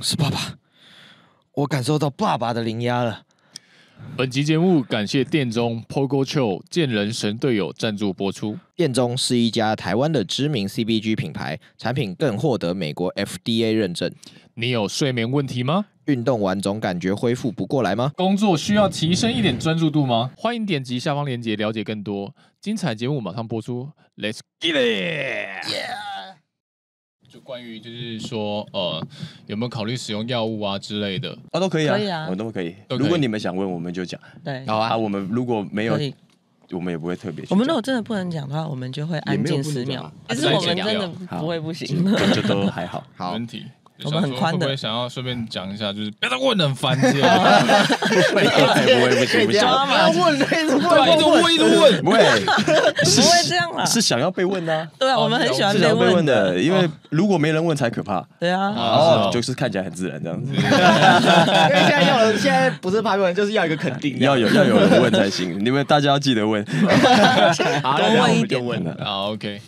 是爸爸，我感受到爸爸的灵压了。本集节目感谢店中 Pogo c h o l 见人神队友赞助播出。店中是一家台湾的知名 CBG 品牌，产品更获得美国 FDA 认证。你有睡眠问题吗？运动完总感觉恢复不过来吗？工作需要提升一点专注度吗？欢迎点击下方链接了解更多精彩节目，马上播出。Let's get it！关于就是说，呃，有没有考虑使用药物啊之类的？啊，都可以啊，我都可以。如果你们想问，我们就讲。对，好啊。我们如果没有，我们也不会特别。我们如果真的不能讲的话，我们就会安静十秒。但是我们真的不会不行。这都还好，好问题。我们很宽的，我不想要顺便讲一下？就是不要再问，很烦。不会，不会，不会，不要问，一直问，一直问，一直问，不会，不会这样啦，是想要被问的。对啊，我们很喜欢被问的，因为如果没人问才可怕。对啊，哦，就是看起来很自然这样子。因为现在要的现在不是怕被问，就是要一个肯定，要有要有人问才行。你们大家要记得问，多问一点。问。好 o k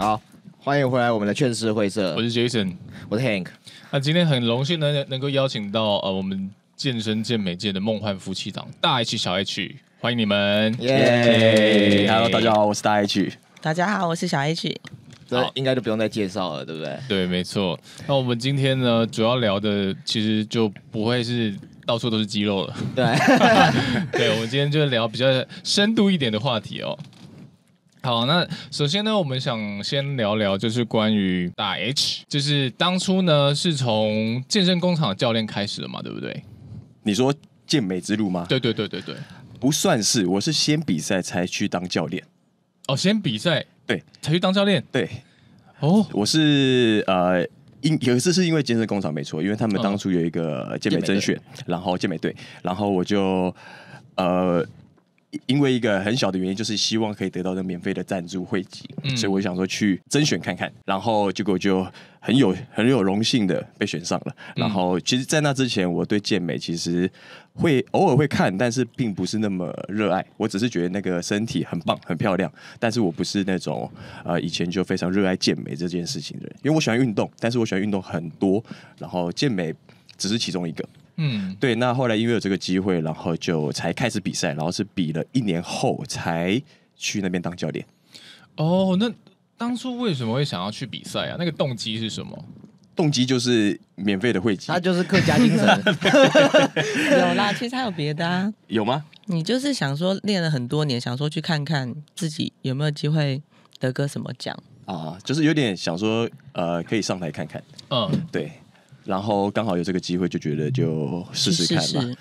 好，欢迎回来我们的劝世会社。我是 Jason，我是 Hank。那今天很荣幸能能够邀请到呃我们健身健美界的梦幻夫妻档大 H 小 H，欢迎你们！耶！Hello，大家好，我是大 H。大家好，我是小 H。那应该就不用再介绍了，对不对？对，没错。那我们今天呢，主要聊的其实就不会是到处都是肌肉了。对，对，我们今天就聊比较深度一点的话题哦。好，那首先呢，我们想先聊聊，就是关于大 H，就是当初呢是从健身工厂教练开始的嘛，对不对？你说健美之路吗？对对对对对，不算是，我是先比赛才去当教练。哦，先比赛，对，才去当教练，对。哦，我是呃，因有次是因为健身工厂没错，因为他们当初有一个健美甄选，然后健美队，然后我就呃。因为一个很小的原因，就是希望可以得到那免费的赞助汇集。所以我想说去甄选看看，然后结果就很有很有荣幸的被选上了。然后其实，在那之前，我对健美其实会偶尔会看，但是并不是那么热爱。我只是觉得那个身体很棒、很漂亮，但是我不是那种呃以前就非常热爱健美这件事情的人。因为我喜欢运动，但是我喜欢运动很多，然后健美只是其中一个。嗯，对。那后来因为有这个机会，然后就才开始比赛，然后是比了一年后才去那边当教练。哦，那当初为什么会想要去比赛啊？那个动机是什么？动机就是免费的会籍，他就是客家精神。有啦，其实还有别的啊。有吗？你就是想说练了很多年，想说去看看自己有没有机会得个什么奖啊？就是有点想说，呃，可以上台看看。嗯，对。然后刚好有这个机会，就觉得就试试看吧。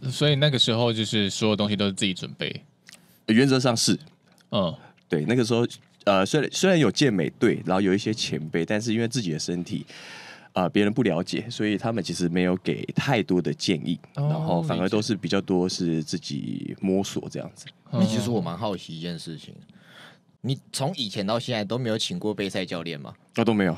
嗯，所以那个时候就是所有东西都是自己准备，原则上是，嗯，对。那个时候，呃，虽然虽然有健美队，然后有一些前辈，但是因为自己的身体，啊，别人不了解，所以他们其实没有给太多的建议，然后反而都是比较多是自己摸索这样子。那其实我蛮好奇一件事情，你从以前到现在都没有请过备赛教练吗？那都没有。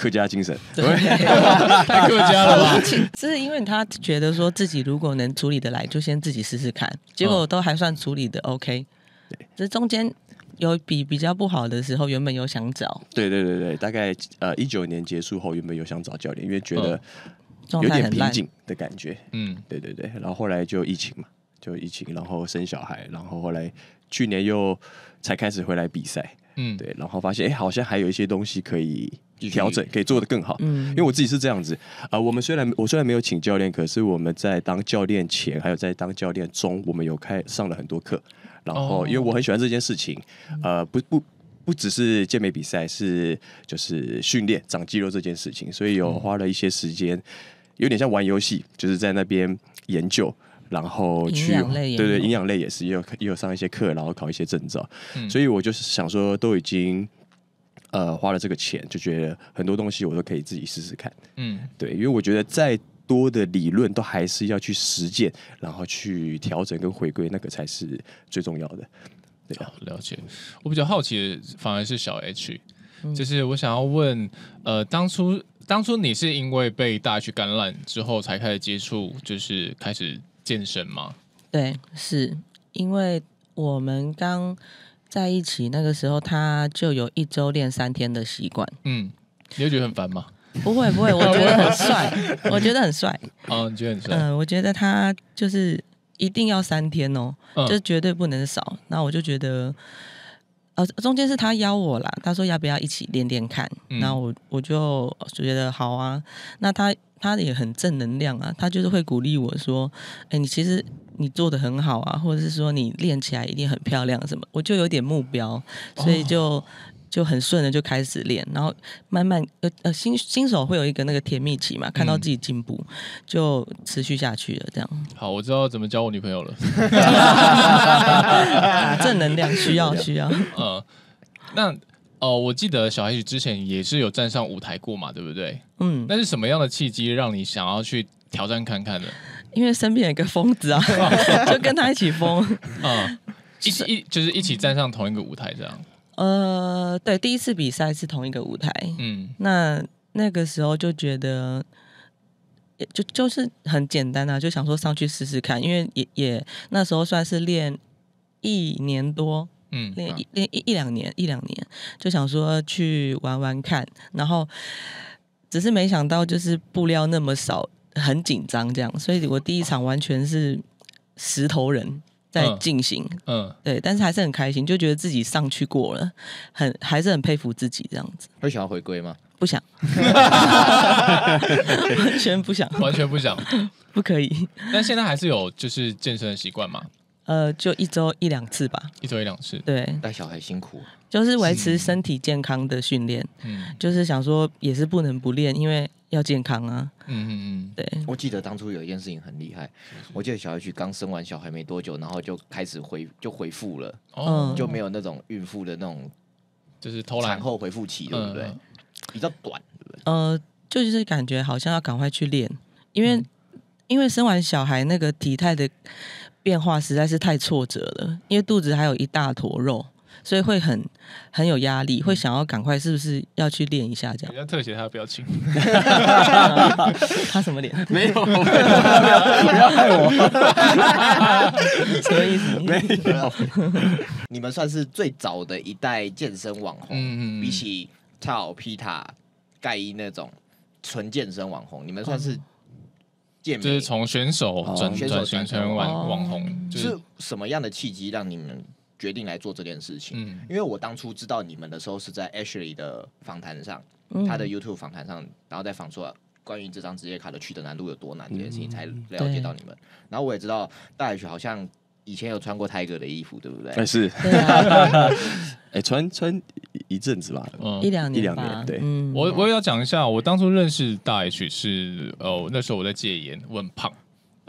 客家精神，太客家了吧？只是因为他觉得说自己如果能处理得来，就先自己试试看。结果都还算处理的 OK。对，这中间有比比较不好的时候，原本有想找，对对对对，大概呃一九年结束后，原本有想找教练，因为觉得有点瓶颈的感觉。嗯，对对对，然后后来就疫情嘛，就疫情，然后生小孩，然后后来去年又才开始回来比赛。嗯，对，然后发现哎，好像还有一些东西可以。调整可以做得更好，嗯，因为我自己是这样子啊。我们虽然我虽然没有请教练，可是我们在当教练前，还有在当教练中，我们有开上了很多课。然后，因为我很喜欢这件事情，呃，不不不只是健美比赛，是就是训练长肌肉这件事情，所以有花了一些时间，有点像玩游戏，就是在那边研究，然后去对对营养类也是也有也有上一些课，然后考一些证照。所以我就是想说，都已经。呃，花了这个钱就觉得很多东西我都可以自己试试看。嗯，对，因为我觉得再多的理论都还是要去实践，然后去调整跟回归，那个才是最重要的，对了解。我比较好奇的反而是小 H，就是我想要问，呃，当初当初你是因为被大去感染之后才开始接触，就是开始健身吗？对，是因为我们刚。在一起那个时候，他就有一周练三天的习惯。嗯，你会觉得很烦吗？不会不会，我觉得很帅，我觉得很帅。哦，你觉得很帅？嗯，我觉得他就是一定要三天哦，就绝对不能少。那我就觉得，呃，中间是他邀我啦，他说要不要一起练练看？那我我就觉得好啊。那他他也很正能量啊，他就是会鼓励我说：“哎，你其实。”你做的很好啊，或者是说你练起来一定很漂亮什么？我就有点目标，所以就就很顺的就开始练，然后慢慢呃呃新新手会有一个那个甜蜜期嘛，看到自己进步就持续下去了这样。好，我知道怎么交我女朋友了。正能量需要 需要。呃，那哦，我记得小 H 之前也是有站上舞台过嘛，对不对？嗯。那是什么样的契机让你想要去挑战看看的？因为身边有个疯子啊，就跟他一起疯啊，一起一就是一起站上同一个舞台这样。呃，对，第一次比赛是同一个舞台，嗯，那那个时候就觉得，就就是很简单啊，就想说上去试试看，因为也也那时候算是练一年多，嗯，练一练一一两年一两年，就想说去玩玩看，然后只是没想到就是布料那么少。很紧张，这样，所以我第一场完全是石头人在进行，嗯，对，但是还是很开心，就觉得自己上去过了，很还是很佩服自己这样子。会想要回归吗？不想，完全不想，完全不想，不可以。但现在还是有就是健身的习惯吗？呃，就一周一两次吧，一周一两次。对，带小孩辛苦，就是维持身体健康的训练，嗯，就是想说也是不能不练，因为。要健康啊！嗯嗯嗯，对，我记得当初有一件事情很厉害，我记得小 H 刚生完小孩没多久，然后就开始回就回复了，哦、就没有那种孕妇的那种，就是偷懒后恢复期，对不对？比较短，对不对？呃，就是感觉好像要赶快去练，因为因为生完小孩那个体态的变化实在是太挫折了，因为肚子还有一大坨肉。所以会很很有压力，会想要赶快，是不是要去练一下这样？要特写他的表情。他什么脸？没有。不要害我。什么意思？没有。你们算是最早的一代健身网红，比起泰奥、皮塔、盖伊那种纯健身网红，你们算是健美。是从选手转转转成网网红，是什么样的契机让你们？决定来做这件事情，嗯，因为我当初知道你们的时候是在 Ashley 的访谈上，他的 YouTube 访谈上，然后在访说关于这张职业卡的取得难度有多难这件事情，才了解到你们。然后我也知道大 H 好像以前有穿过泰 i 的衣服，对不对？但是，哎穿穿一阵子吧，一两年，一两年。对，我我也要讲一下，我当初认识大 H 是，哦，那时候我在戒烟，很胖。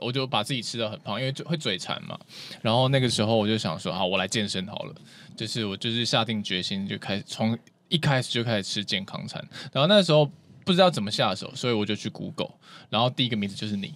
我就把自己吃的很胖，因为会嘴馋嘛。然后那个时候我就想说，好，我来健身好了。就是我就是下定决心，就开始从一开始就开始吃健康餐。然后那时候不知道怎么下手，所以我就去 Google。然后第一个名字就是你。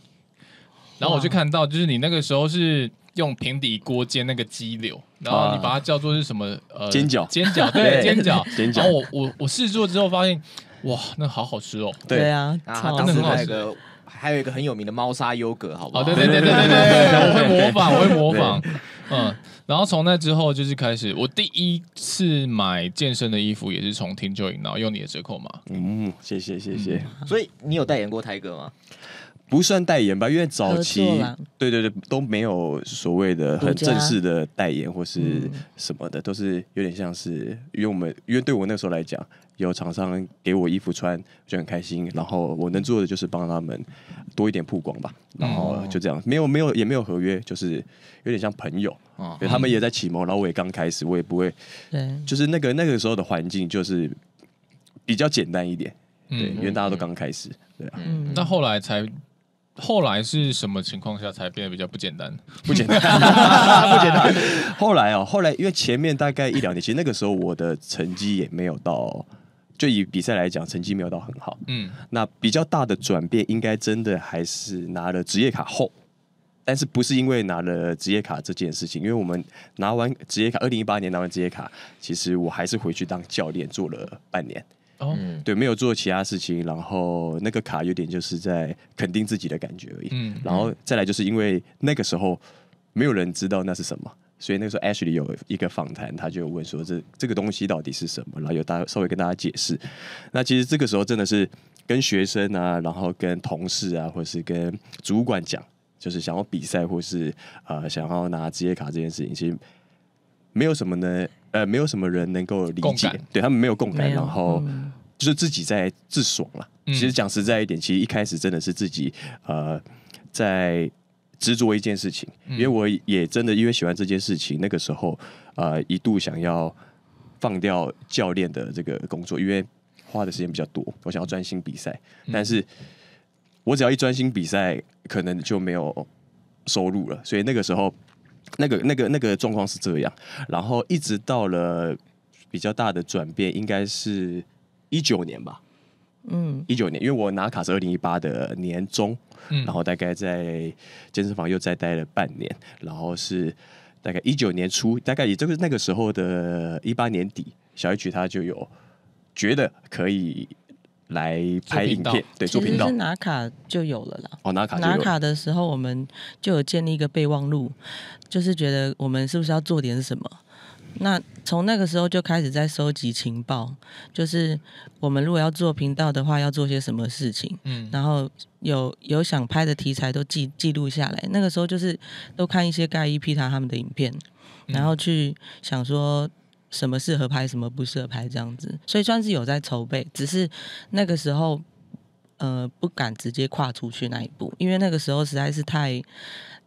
然后我就看到，就是你那个时候是用平底锅煎那个鸡柳，然后你把它叫做是什么？呃，煎饺，煎饺，对，煎饺，煎饺。然后我我我试做之后发现，哇，那好好吃哦。对啊，当时那个。还有一个很有名的猫砂优格，好不好？对对对对对对，我会模仿，我会模仿。嗯，然后从那之后就是开始，我第一次买健身的衣服也是从 t i n j o y 然后用你的折扣码。嗯，谢谢谢谢。所以你有代言过泰哥吗？不算代言吧，因为早期对对对都没有所谓的很正式的代言或是什么的，都是有点像是因为我们因为对我那时候来讲，有厂商给我衣服穿，我就很开心。然后我能做的就是帮他们多一点曝光吧，然后就这样，没有没有也没有合约，就是有点像朋友。他们也在启蒙，然后我也刚开始，我也不会，就是那个那个时候的环境就是比较简单一点，对，因为大家都刚开始，对啊。那后来才。后来是什么情况下才变得比较不简单？不简单，不简单。后来哦，后来因为前面大概一两年，其实那个时候我的成绩也没有到，就以比赛来讲，成绩没有到很好。嗯，那比较大的转变，应该真的还是拿了职业卡后，但是不是因为拿了职业卡这件事情？因为我们拿完职业卡，二零一八年拿完职业卡，其实我还是回去当教练做了半年。哦，对，没有做其他事情，然后那个卡有点就是在肯定自己的感觉而已。然后再来就是因为那个时候没有人知道那是什么，所以那个时候 a s h l e y 有一个访谈，他就问说这这个东西到底是什么，然后有大稍微跟大家解释。那其实这个时候真的是跟学生啊，然后跟同事啊，或是跟主管讲，就是想要比赛或是呃想要拿职业卡这件事情。没有什么呢，呃，没有什么人能够理解，对他们没有共感，然后就是自己在自爽了。其实讲实在一点，其实一开始真的是自己呃在执着一件事情，因为我也真的因为喜欢这件事情，那个时候呃一度想要放掉教练的这个工作，因为花的时间比较多，我想要专心比赛。但是我只要一专心比赛，可能就没有收入了，所以那个时候。那个、那个、那个状况是这样，然后一直到了比较大的转变，应该是一九年吧。嗯，一九年，因为我拿卡是二零一八的年终，嗯，然后大概在健身房又再待了半年，然后是大概一九年初，大概也就是那个时候的一八年底，小 H 曲他就有觉得可以。来拍影片，对，做频道，是拿卡就有了啦。哦，拿卡，拿卡的时候，我们就有建立一个备忘录，就是觉得我们是不是要做点什么？那从那个时候就开始在收集情报，就是我们如果要做频道的话，要做些什么事情？嗯，然后有有想拍的题材都记记录下来。那个时候就是都看一些盖伊皮塔他们的影片，然后去想说。什么适合拍，什么不适合拍，这样子，所以算是有在筹备，只是那个时候，呃，不敢直接跨出去那一步，因为那个时候实在是太，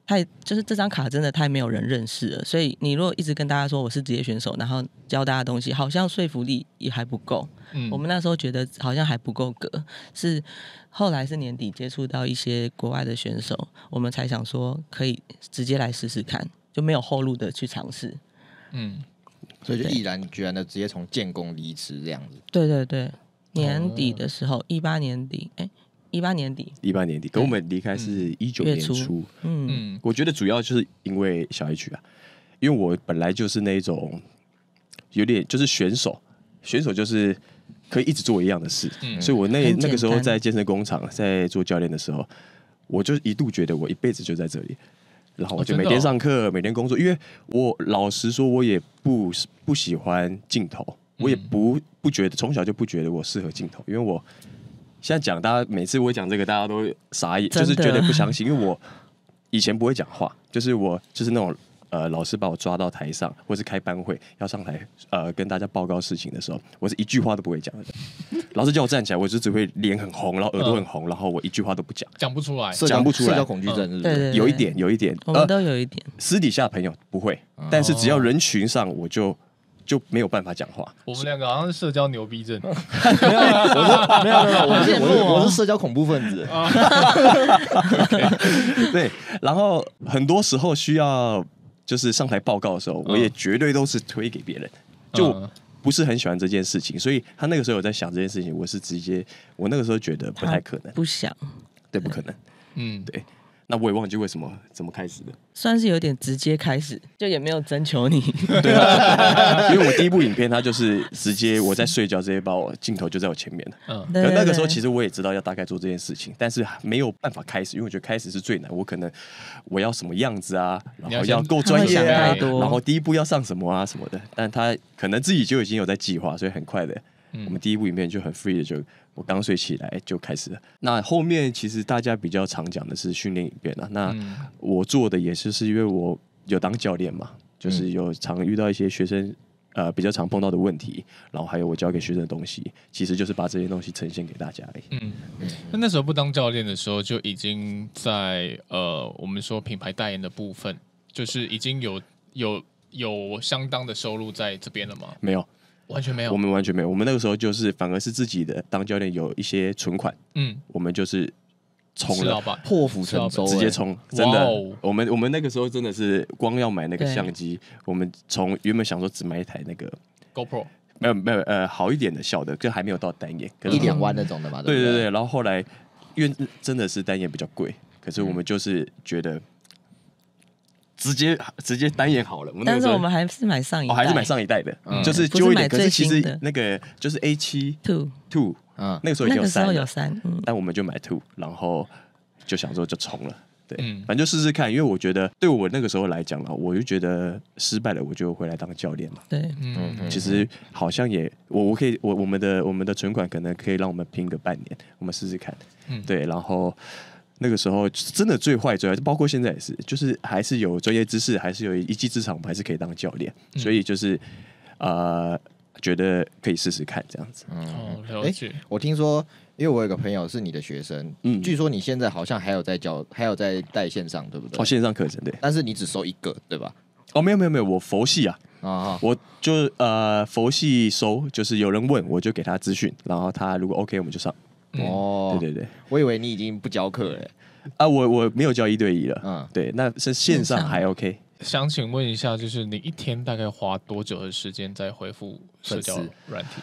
太就是这张卡真的太没有人认识了，所以你如果一直跟大家说我是职业选手，然后教大家东西，好像说服力也还不够。嗯，我们那时候觉得好像还不够格，是后来是年底接触到一些国外的选手，我们才想说可以直接来试试看，就没有后路的去尝试。嗯。所以就毅然决然的直接从建工离职这样子。对对对，年底的时候，一八年底，哎，一八年底，一八年底，跟我们离开是一九年初。嗯嗯，我觉得主要就是因为小 H 啊，因为我本来就是那种有点就是选手，选手就是可以一直做一样的事，所以我那那个时候在健身工厂在做教练的时候，我就一度觉得我一辈子就在这里。然后我就每天上课，每天工作，因为我老实说，我也不不喜欢镜头，我也不不觉得，从小就不觉得我适合镜头，因为我现在讲大家，每次我讲这个，大家都傻眼，就是觉得不相 信，因为我以前不会讲话，就是我就是那种。呃，老师把我抓到台上，或是开班会要上台，呃，跟大家报告事情的时候，我是一句话都不会讲。老师叫我站起来，我就只会脸很红，然后耳朵很红，然后我一句话都不讲，讲不出来，讲不出来。社交恐惧症，对，有一点，有一点，我们都有一点。私底下朋友不会，但是只要人群上，我就就没有办法讲话。我们两个好像是社交牛逼症，没有，没有，我，我，我是社交恐怖分子。对，然后很多时候需要。就是上台报告的时候，我也绝对都是推给别人，就不是很喜欢这件事情。所以他那个时候有在想这件事情，我是直接，我那个时候觉得不太可能，不想，对，不可能，嗯，对。那我也忘记为什么怎么开始的，算是有点直接开始，就也没有征求你。对，啊，因为我第一部影片，它就是直接我在睡觉，直接把我镜头就在我前面嗯，可那个时候其实我也知道要大概做这件事情，但是没有办法开始，因为我觉得开始是最难。我可能我要什么样子啊，然后要够专业，然后第一步要上什么啊什么的。但他可能自己就已经有在计划，所以很快的。我们第一部影片就很 free 的，就我刚睡起来就开始了。那后面其实大家比较常讲的是训练影片了。那我做的也是，是因为我有当教练嘛，就是有常遇到一些学生呃比较常碰到的问题，然后还有我教给学生的东西，其实就是把这些东西呈现给大家。而已。嗯，那那时候不当教练的时候，就已经在呃我们说品牌代言的部分，就是已经有有有相当的收入在这边了吗？没有。完全没有，我们完全没有。我们那个时候就是反而是自己的当教练有一些存款，嗯，我们就是充了破釜沉舟，直接充。真的，我们我们那个时候真的是光要买那个相机，我们从原本想说只买一台那个 GoPro，没有没有呃好一点的小的，就还没有到单眼，可一两万那种的嘛。对对对，然后后来因为真的是单眼比较贵，可是我们就是觉得。直接直接单眼好了，但是我们还是买上，哦、还是买上一代的，就是，一是可是其实那个，就是 A 七 Two Two，嗯，那个时候有三，但我们就买 Two，然后就想说就冲了，对，反正就试试看，因为我觉得对我那个时候来讲了，我就觉得失败了，我就回来当教练嘛，对，嗯，其实好像也我我可以我我们的我们的存款可能可以让我们拼个半年，我们试试看，嗯，对，然后。那个时候真的最坏，最坏，包括现在也是，就是还是有专业知识，还是有一技之长，还是可以当教练。所以就是，呃，觉得可以试试看这样子。嗯，了解。我听说，因为我有个朋友是你的学生，嗯，据说你现在好像还有在教，还有在带线上，对不对？哦，线上课程对。但是你只收一个，对吧？哦，没有没有没有，我佛系啊。啊。我就是呃，佛系收，就是有人问我就给他资讯，然后他如果 OK 我们就上。哦，对对对，我以为你已经不教课了啊！我我没有教一对一了，嗯，对，那是线上还 OK。想请问一下，就是你一天大概花多久的时间在回复社交软体？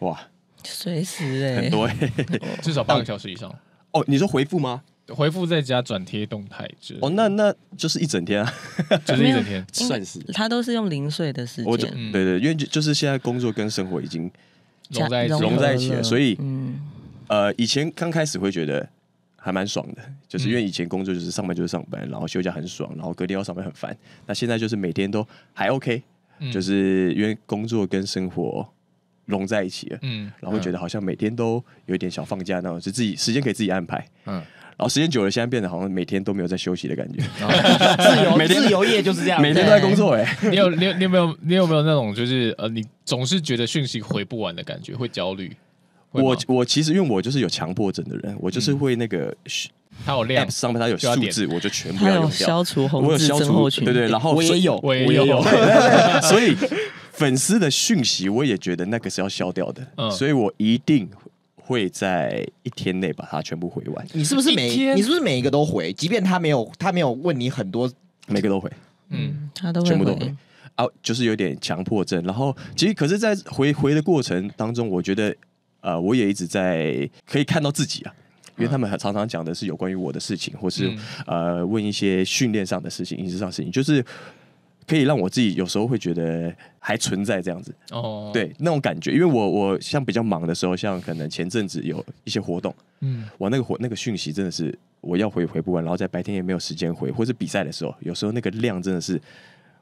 哇，随时哎，很多，至少半个小时以上。哦，你说回复吗？回复再加转贴动态，哦，那那就是一整天啊，就是一整天，算是。他都是用零碎的时间，对对，因为就是现在工作跟生活已经融在融在一起了，所以嗯。呃，以前刚开始会觉得还蛮爽的，就是因为以前工作就是上班就是上班，然后休假很爽，然后隔天要上班很烦。那现在就是每天都还 OK，就是因为工作跟生活融在一起了，嗯，然后会觉得好像每天都有一点小放假那种，就自己时间可以自己安排，嗯，然后时间久了，现在变得好像每天都没有在休息的感觉，自由自由业就是这样，每天都在工作。哎，你有你你有没有你有没有那种就是呃，你总是觉得讯息回不完的感觉，会焦虑？我我其实因为我就是有强迫症的人，我就是会那个，它有量，上面它有数字，我就全部要消除红字。我有消除对对，然后我也有，我也有，所以粉丝的讯息我也觉得那个是要消掉的，所以我一定会在一天内把它全部回完。你是不是每你是不是每一个都回？即便他没有他没有问你很多，每个都回。嗯，他都全部都回。啊，就是有点强迫症。然后其实可是在回回的过程当中，我觉得。呃，我也一直在可以看到自己啊，因为他们常常讲的是有关于我的事情，或是呃问一些训练上的事情、饮食上的事情，就是可以让我自己有时候会觉得还存在这样子哦，对那种感觉，因为我我像比较忙的时候，像可能前阵子有一些活动，嗯，我那个活那个讯息真的是我要回回不完，然后在白天也没有时间回，或是比赛的时候，有时候那个量真的是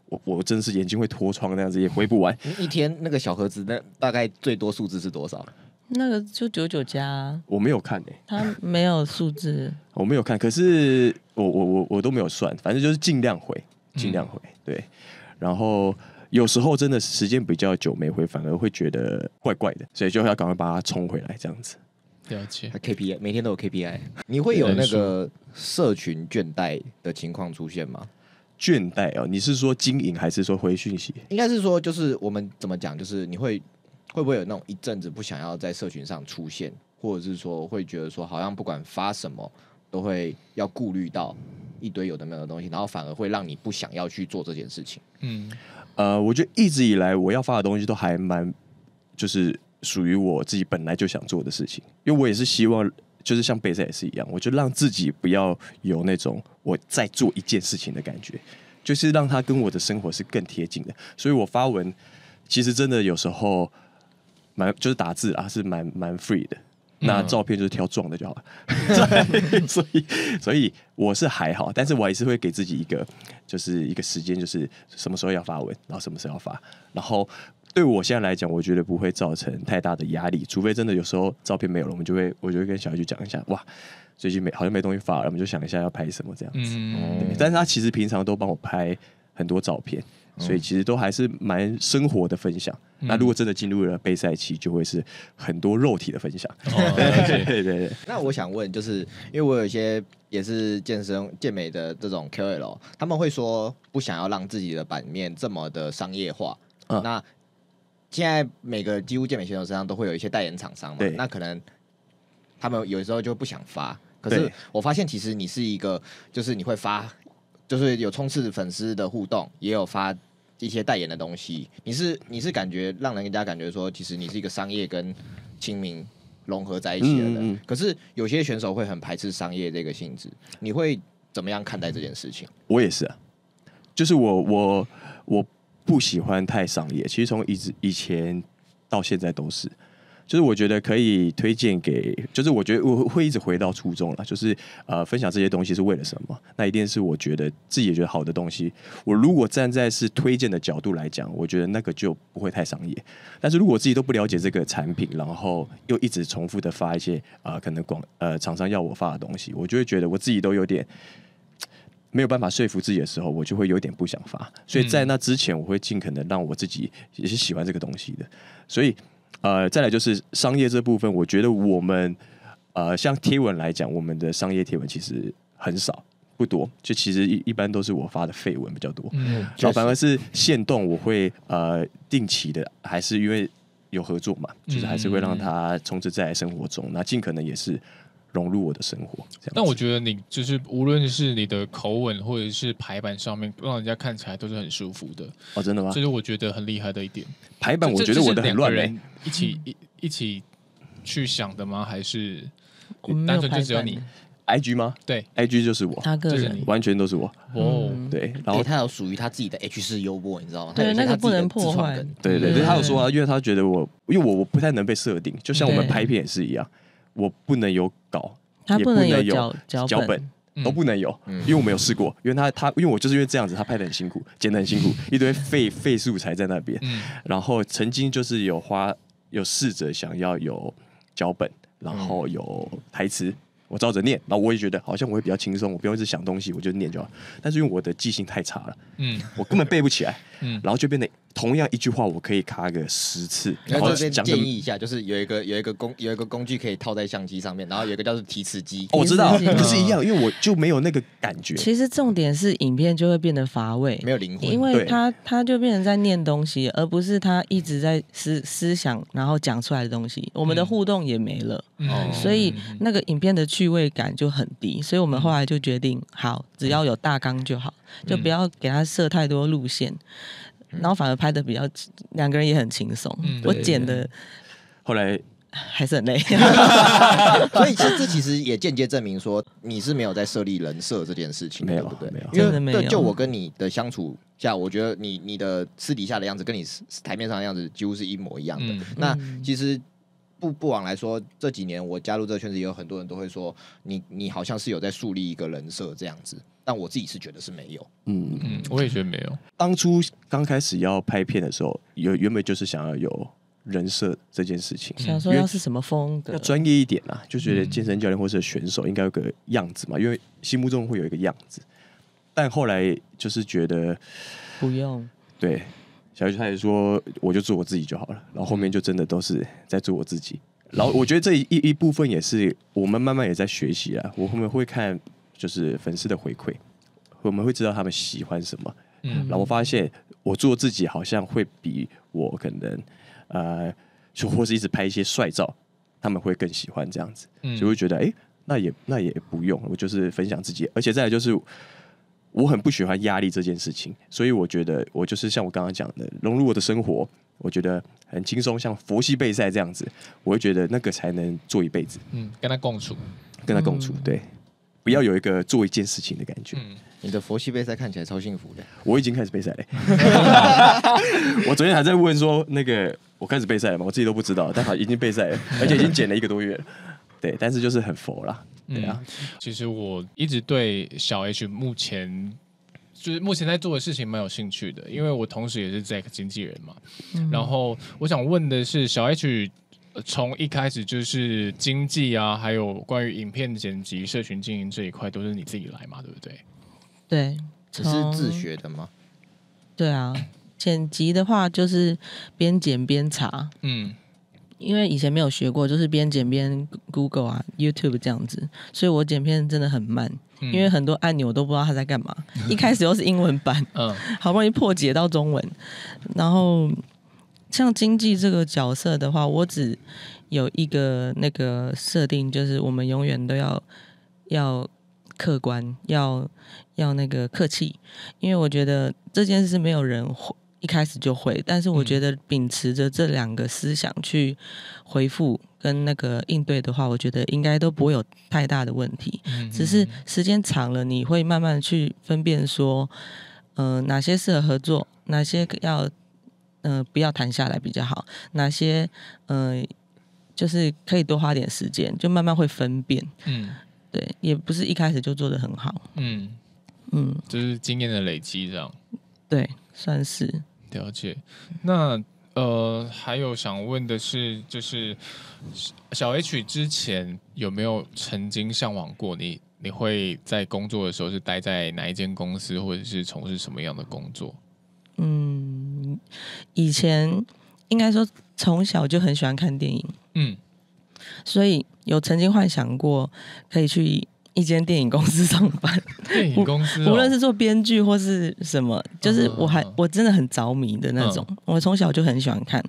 我我真是眼睛会脱窗那样子也回不完，一天那个小盒子那大概最多数字是多少？那个就九九加，我没有看诶，他没有数字，我没有看。可是我我我我都没有算，反正就是尽量回，尽量回对。然后有时候真的时间比较久没回，反而会觉得怪怪的，所以就要赶快把它冲回来这样子。了解。KPI 每天都有 KPI，你会有那个社群倦怠的情况出现吗？倦怠哦，你是说经营还是说回讯息？应该是说，就是我们怎么讲，就是你会。会不会有那种一阵子不想要在社群上出现，或者是说会觉得说好像不管发什么都会要顾虑到一堆有的没有的东西，然后反而会让你不想要去做这件事情？嗯，呃，我觉得一直以来我要发的东西都还蛮就是属于我自己本来就想做的事情，因为我也是希望就是像贝塞也是一样，我就让自己不要有那种我在做一件事情的感觉，就是让它跟我的生活是更贴近的。所以我发文其实真的有时候。蛮就是打字啊，是蛮蛮 free 的。那照片就是挑壮的就好了。所以，所以我是还好，但是我还是会给自己一个，就是一个时间，就是什么时候要发文，然后什么时候要发。然后对我现在来讲，我觉得不会造成太大的压力，除非真的有时候照片没有了，我们就会，我就会跟小玉去讲一下，哇，最近没好像没东西发了，我们就想一下要拍什么这样子。但是他其实平常都帮我拍很多照片。所以其实都还是蛮生活的分享。那如果真的进入了备赛期，就会是很多肉体的分享。对对。那我想问，就是因为我有一些也是健身健美的这种 o l 他们会说不想要让自己的版面这么的商业化。嗯。那现在每个几乎健美选手身上都会有一些代言厂商嘛？那可能他们有时候就不想发。可是我发现，其实你是一个，就是你会发。就是有冲刺粉丝的互动，也有发一些代言的东西。你是你是感觉让人家感觉说，其实你是一个商业跟清明融合在一起的人。可是有些选手会很排斥商业这个性质，你会怎么样看待这件事情？我也是啊，就是我我我不喜欢太商业，其实从一直以前到现在都是。就是我觉得可以推荐给，就是我觉得我会一直回到初衷了，就是呃分享这些东西是为了什么？那一定是我觉得自己觉得好的东西。我如果站在是推荐的角度来讲，我觉得那个就不会太商业。但是如果我自己都不了解这个产品，然后又一直重复的发一些啊可能广呃厂商要我发的东西，我就会觉得我自己都有点 没有办法说服自己的时候，我就会有点不想发。所以在那之前，我会尽可能让我自己也是喜欢这个东西的，所以。呃，再来就是商业这部分，我觉得我们，呃，像贴文来讲，我们的商业贴文其实很少，不多，就其实一一般都是我发的废文比较多，嗯，好，反而是线动我会呃定期的，还是因为有合作嘛，就是还是会让它充斥在生活中，那尽可能也是。融入我的生活，但我觉得你就是无论是你的口吻或者是排版上面，让人家看起来都是很舒服的哦，真的吗？这是我觉得很厉害的一点排版，我觉得我的很乱人一起一一起去想的吗？还是单纯就只有你？I G 吗？对，I G 就是我，他个人完全都是我哦。对，然后他有属于他自己的 H 四优波，你知道吗？对，那个不能破坏。对对，他有说，啊，因为他觉得我，因为我我不太能被设定，就像我们拍片也是一样。我不能有稿，他不能有脚本，都不能有，因为我没有试过，因为他他因为我就是因为这样子，他拍的很辛苦，剪的很辛苦，一堆废废素材在那边。然后曾经就是有花有试着想要有脚本，然后有台词，我照着念，那我也觉得好像我会比较轻松，我不用一直想东西，我就念就好。但是因为我的记性太差了，嗯，我根本背不起来，嗯，然后就变得。同样一句话，我可以卡个十次。然后这建议一下，就是有一个有一个工有一个工具可以套在相机上面，然后有一个叫做提词机。我知道，不是一样，因为我就没有那个感觉。其实重点是，影片就会变得乏味，没有灵魂，因为它它就变成在念东西，而不是他一直在思思想，然后讲出来的东西，我们的互动也没了，所以那个影片的趣味感就很低。所以我们后来就决定，好，只要有大纲就好，就不要给他设太多路线。然后反而拍的比较两个人也很轻松。我剪的后来还是很累。所以其实这其实也间接证明说，你是没有在设立人设这件事情，对不对？没有，因为就我跟你的相处下，我觉得你你的私底下的样子，跟你台面上的样子几乎是一模一样的。那其实不不枉来说，这几年我加入这个圈子，也有很多人都会说，你你好像是有在树立一个人设这样子。但我自己是觉得是没有，嗯嗯，我也觉得没有。当初刚开始要拍片的时候，有原本就是想要有人设这件事情，想说要是什么风格，要专业一点啊，就觉得健身教练或者选手应该有个样子嘛，因为心目中会有一个样子。但后来就是觉得不用，对，小徐，他也说我就做我自己就好了，然后后面就真的都是在做我自己。然后我觉得这一一部分也是我们慢慢也在学习啊，我后面会看。就是粉丝的回馈，我们会知道他们喜欢什么。嗯，然后我发现我做自己好像会比我可能，呃，就或是一直拍一些帅照，他们会更喜欢这样子，就会觉得哎，那也那也不用，我就是分享自己。而且再来就是，我很不喜欢压力这件事情，所以我觉得我就是像我刚刚讲的，融入我的生活，我觉得很轻松，像佛系备赛这样子，我会觉得那个才能做一辈子。嗯，跟他共处，跟他共处，对。要有一个做一件事情的感觉。你的佛系备赛看起来超幸福的。我已经开始备赛了。我昨天还在问说，那个我开始备赛了吗？我自己都不知道，但好，已经备赛了，而且已经减了一个多月。对，但是就是很佛了。对啊，其实我一直对小 H 目前就是目前在做的事情蛮有兴趣的，因为我同时也是 Jack 经纪人嘛。然后我想问的是，小 H。从一开始就是经济啊，还有关于影片剪辑、社群经营这一块，都是你自己来嘛，对不对？对，这是自学的吗？对啊，剪辑的话就是边剪边查，嗯，因为以前没有学过，就是边剪边 Google 啊、YouTube 这样子，所以我剪片真的很慢，因为很多按钮我都不知道他在干嘛。一开始都是英文版，嗯，好不容易破解到中文，然后。像经济这个角色的话，我只有一个那个设定，就是我们永远都要要客观，要要那个客气，因为我觉得这件事没有人会一开始就会，但是我觉得秉持着这两个思想去回复跟那个应对的话，我觉得应该都不会有太大的问题。只是时间长了，你会慢慢去分辨说，嗯，哪些适合合作，哪些要。嗯，不要谈下来比较好。哪些嗯，就是可以多花点时间，就慢慢会分辨。嗯，对，也不是一开始就做的很好。嗯嗯，就是经验的累积这样。对，算是。了解。那呃，还有想问的是，就是小 H 之前有没有曾经向往过？你你会在工作的时候是待在哪一间公司，或者是从事什么样的工作？嗯，以前应该说从小就很喜欢看电影，嗯，所以有曾经幻想过可以去一间电影公司上班，电影公司无论是做编剧或是什么，就是我还我真的很着迷的那种，我从小就很喜欢看，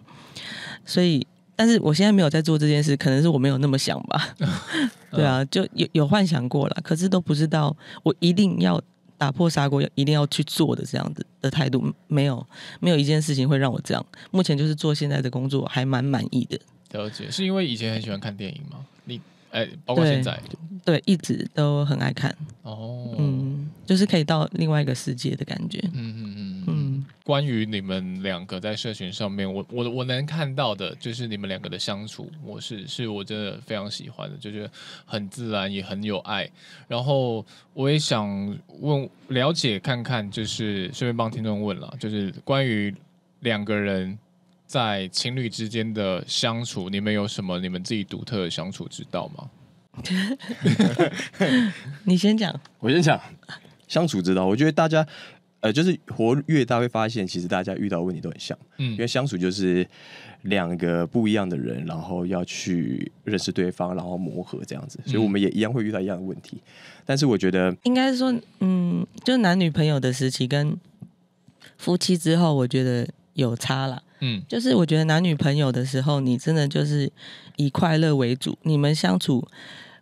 所以但是我现在没有在做这件事，可能是我没有那么想吧，对啊，就有有幻想过了，可是都不知道我一定要。打破砂锅要一定要去做的这样子的态度，没有没有一件事情会让我这样。目前就是做现在的工作，还蛮满意的。了解，是因为以前很喜欢看电影吗？你哎，包括现在，对，一直都很爱看。哦，嗯，就是可以到另外一个世界的感觉。嗯嗯。关于你们两个在社群上面，我我我能看到的，就是你们两个的相处模式，是我真的非常喜欢的，就是很自然也很有爱。然后我也想问了解看看，就是顺便帮听众问了，就是关于两个人在情侣之间的相处，你们有什么你们自己独特的相处之道吗？你先讲，我先讲相处之道。我觉得大家。呃，就是活越大会发现，其实大家遇到问题都很像，嗯，因为相处就是两个不一样的人，然后要去认识对方，然后磨合这样子，所以我们也一样会遇到一样的问题。但是我觉得，应该是说，嗯，就男女朋友的时期跟夫妻之后，我觉得有差了，嗯，就是我觉得男女朋友的时候，你真的就是以快乐为主，你们相处。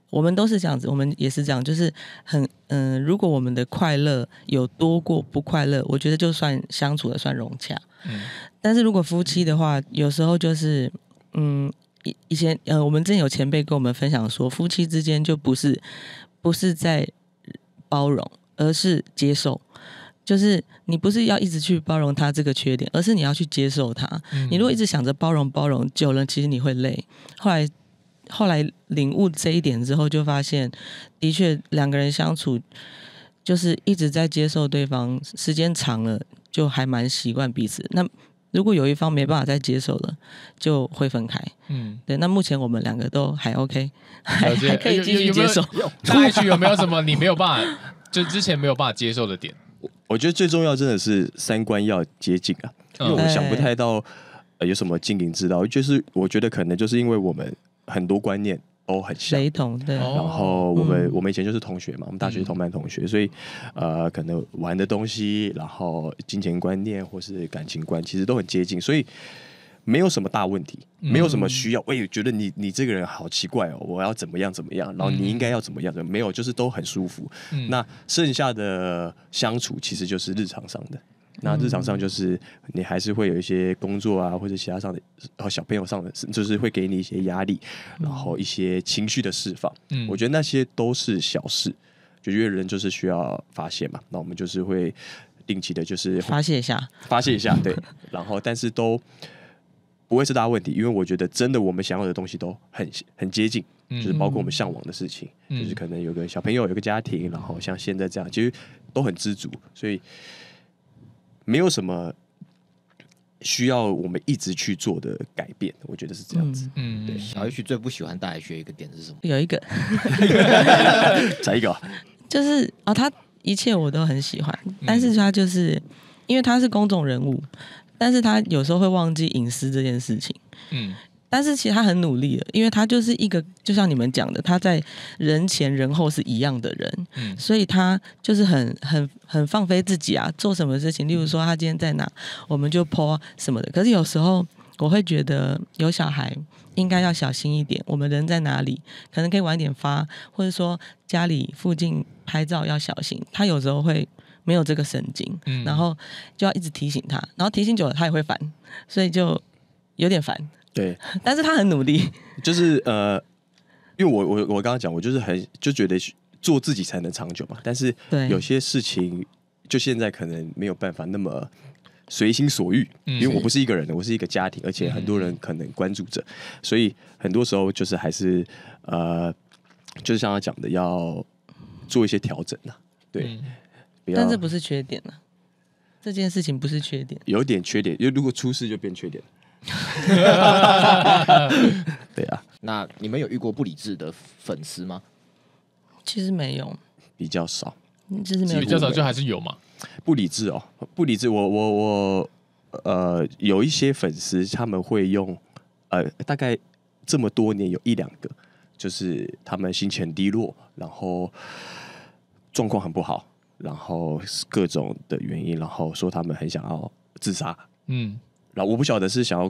我们都是这样子，我们也是这样，就是很嗯，如果我们的快乐有多过不快乐，我觉得就算相处的算融洽。嗯，但是如果夫妻的话，有时候就是嗯，以以前呃，我们之前有前辈跟我们分享说，夫妻之间就不是不是在包容，而是接受。就是你不是要一直去包容他这个缺点，而是你要去接受他。你如果一直想着包容包容久了，其实你会累。后来。后来领悟这一点之后，就发现的确两个人相处就是一直在接受对方，时间长了就还蛮习惯彼此。那如果有一方没办法再接受了，就会分开。嗯，对。那目前我们两个都还 OK，还可以继续接受。一去有没有什么你没有办法，就之前没有办法接受的点？我觉得最重要真的是三观要接近啊，因为我想不太到有什么经营之道，就是我觉得可能就是因为我们。很多观念都很像，然后我们我们以前就是同学嘛，我们大学同班同学，所以呃，可能玩的东西，然后金钱观念或是感情观，其实都很接近，所以没有什么大问题，没有什么需要，哎，觉得你你这个人好奇怪哦，我要怎么样怎么样，然后你应该要怎么样的，没有，就是都很舒服。那剩下的相处其实就是日常上的。那日常上就是你还是会有一些工作啊，或者其他上的，然后小朋友上的，就是会给你一些压力，然后一些情绪的释放。嗯，我觉得那些都是小事，就因为人就是需要发泄嘛。那我们就是会定期的，就是发泄一下，发泄一下，对。然后但是都不会是大问题，因为我觉得真的我们想要的东西都很很接近，就是包括我们向往的事情，就是可能有个小朋友，有个家庭，然后像现在这样，其实都很知足，所以。没有什么需要我们一直去做的改变，我觉得是这样子。嗯，对，小 H 最不喜欢大 H 一个点是什么？有一个，再 一个，就是哦，他一切我都很喜欢，但是他就是因为他是公众人物，但是他有时候会忘记隐私这件事情。嗯。但是其实他很努力的，因为他就是一个就像你们讲的，他在人前人后是一样的人，嗯、所以他就是很很很放飞自己啊，做什么事情，例如说他今天在哪，我们就泼什么的。可是有时候我会觉得有小孩应该要小心一点，我们人在哪里，可能可以晚点发，或者说家里附近拍照要小心。他有时候会没有这个神经，然后就要一直提醒他，然后提醒久了他也会烦，所以就有点烦。对，但是他很努力。就是呃，因为我我我刚刚讲，我就是很就觉得做自己才能长久嘛。但是有些事情，就现在可能没有办法那么随心所欲，因为我不是一个人的，我是一个家庭，而且很多人可能关注着，所以很多时候就是还是呃，就是像他讲的，要做一些调整呐。对，但这不是缺点呢。这件事情不是缺点，有点缺点，因为如果出事就变缺点了。对啊，那你们有遇过不理智的粉丝吗？其实没有，比较少。其实没有，比较少就还是有嘛。不理智哦，不理智。我我我，呃，有一些粉丝他们会用，呃，大概这么多年有一两个，就是他们心情低落，然后状况很不好，然后各种的原因，然后说他们很想要自杀。嗯。那我不晓得是想要，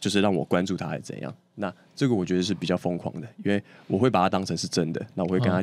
就是让我关注他还是怎样。那这个我觉得是比较疯狂的，因为我会把它当成是真的，那我会跟他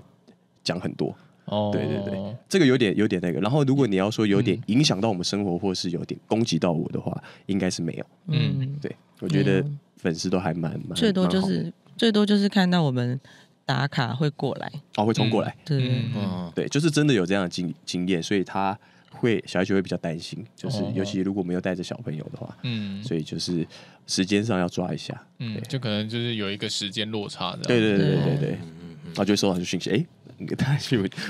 讲很多。哦，对对对，这个有点有点那个。然后如果你要说有点影响到我们生活，或是有点攻击到我的话，应该是没有。嗯，对，我觉得粉丝都还蛮，蛮、最多就是最多就是看到我们打卡会过来，哦，会冲过来。对，嗯，对，就是真的有这样的经经验，所以他。会小孩就会比较担心，就是尤其如果没有带着小朋友的话，嗯，所以就是时间上要抓一下，嗯，就可能就是有一个时间落差的，对对对对对对，嗯嗯，就收到就讯息，哎，你 太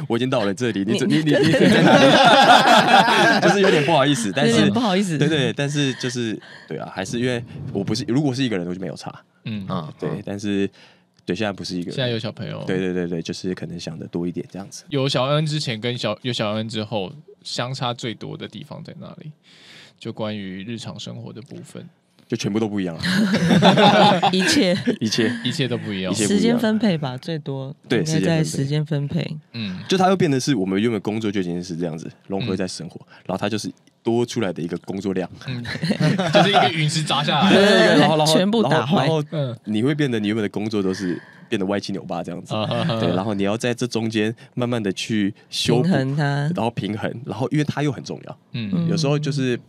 我已经到了这里，你你你 你你在哪？就是有点不好意思，但是不好意思，对对，但是就是对啊，还是因为我不是如果是一个人我就没有差，嗯啊，对，但是。对，现在不是一个，现在有小朋友，对对对对，就是可能想的多一点这样子。有小恩之前跟小有小恩之后，相差最多的地方在哪里？就关于日常生活的部分。就全部都不一样了，一切一切一切都不一样，时间分配吧，最多对在时间分配，嗯，就它又变得是，我们原本工作就已经是这样子融合在生活，然后它就是多出来的一个工作量，就是一个陨石砸下来，然后全部打坏，然后你会变得你原本的工作都是变得歪七扭八这样子，对，然后你要在这中间慢慢的去平衡它，然后平衡，然后因为它又很重要，嗯，有时候就是。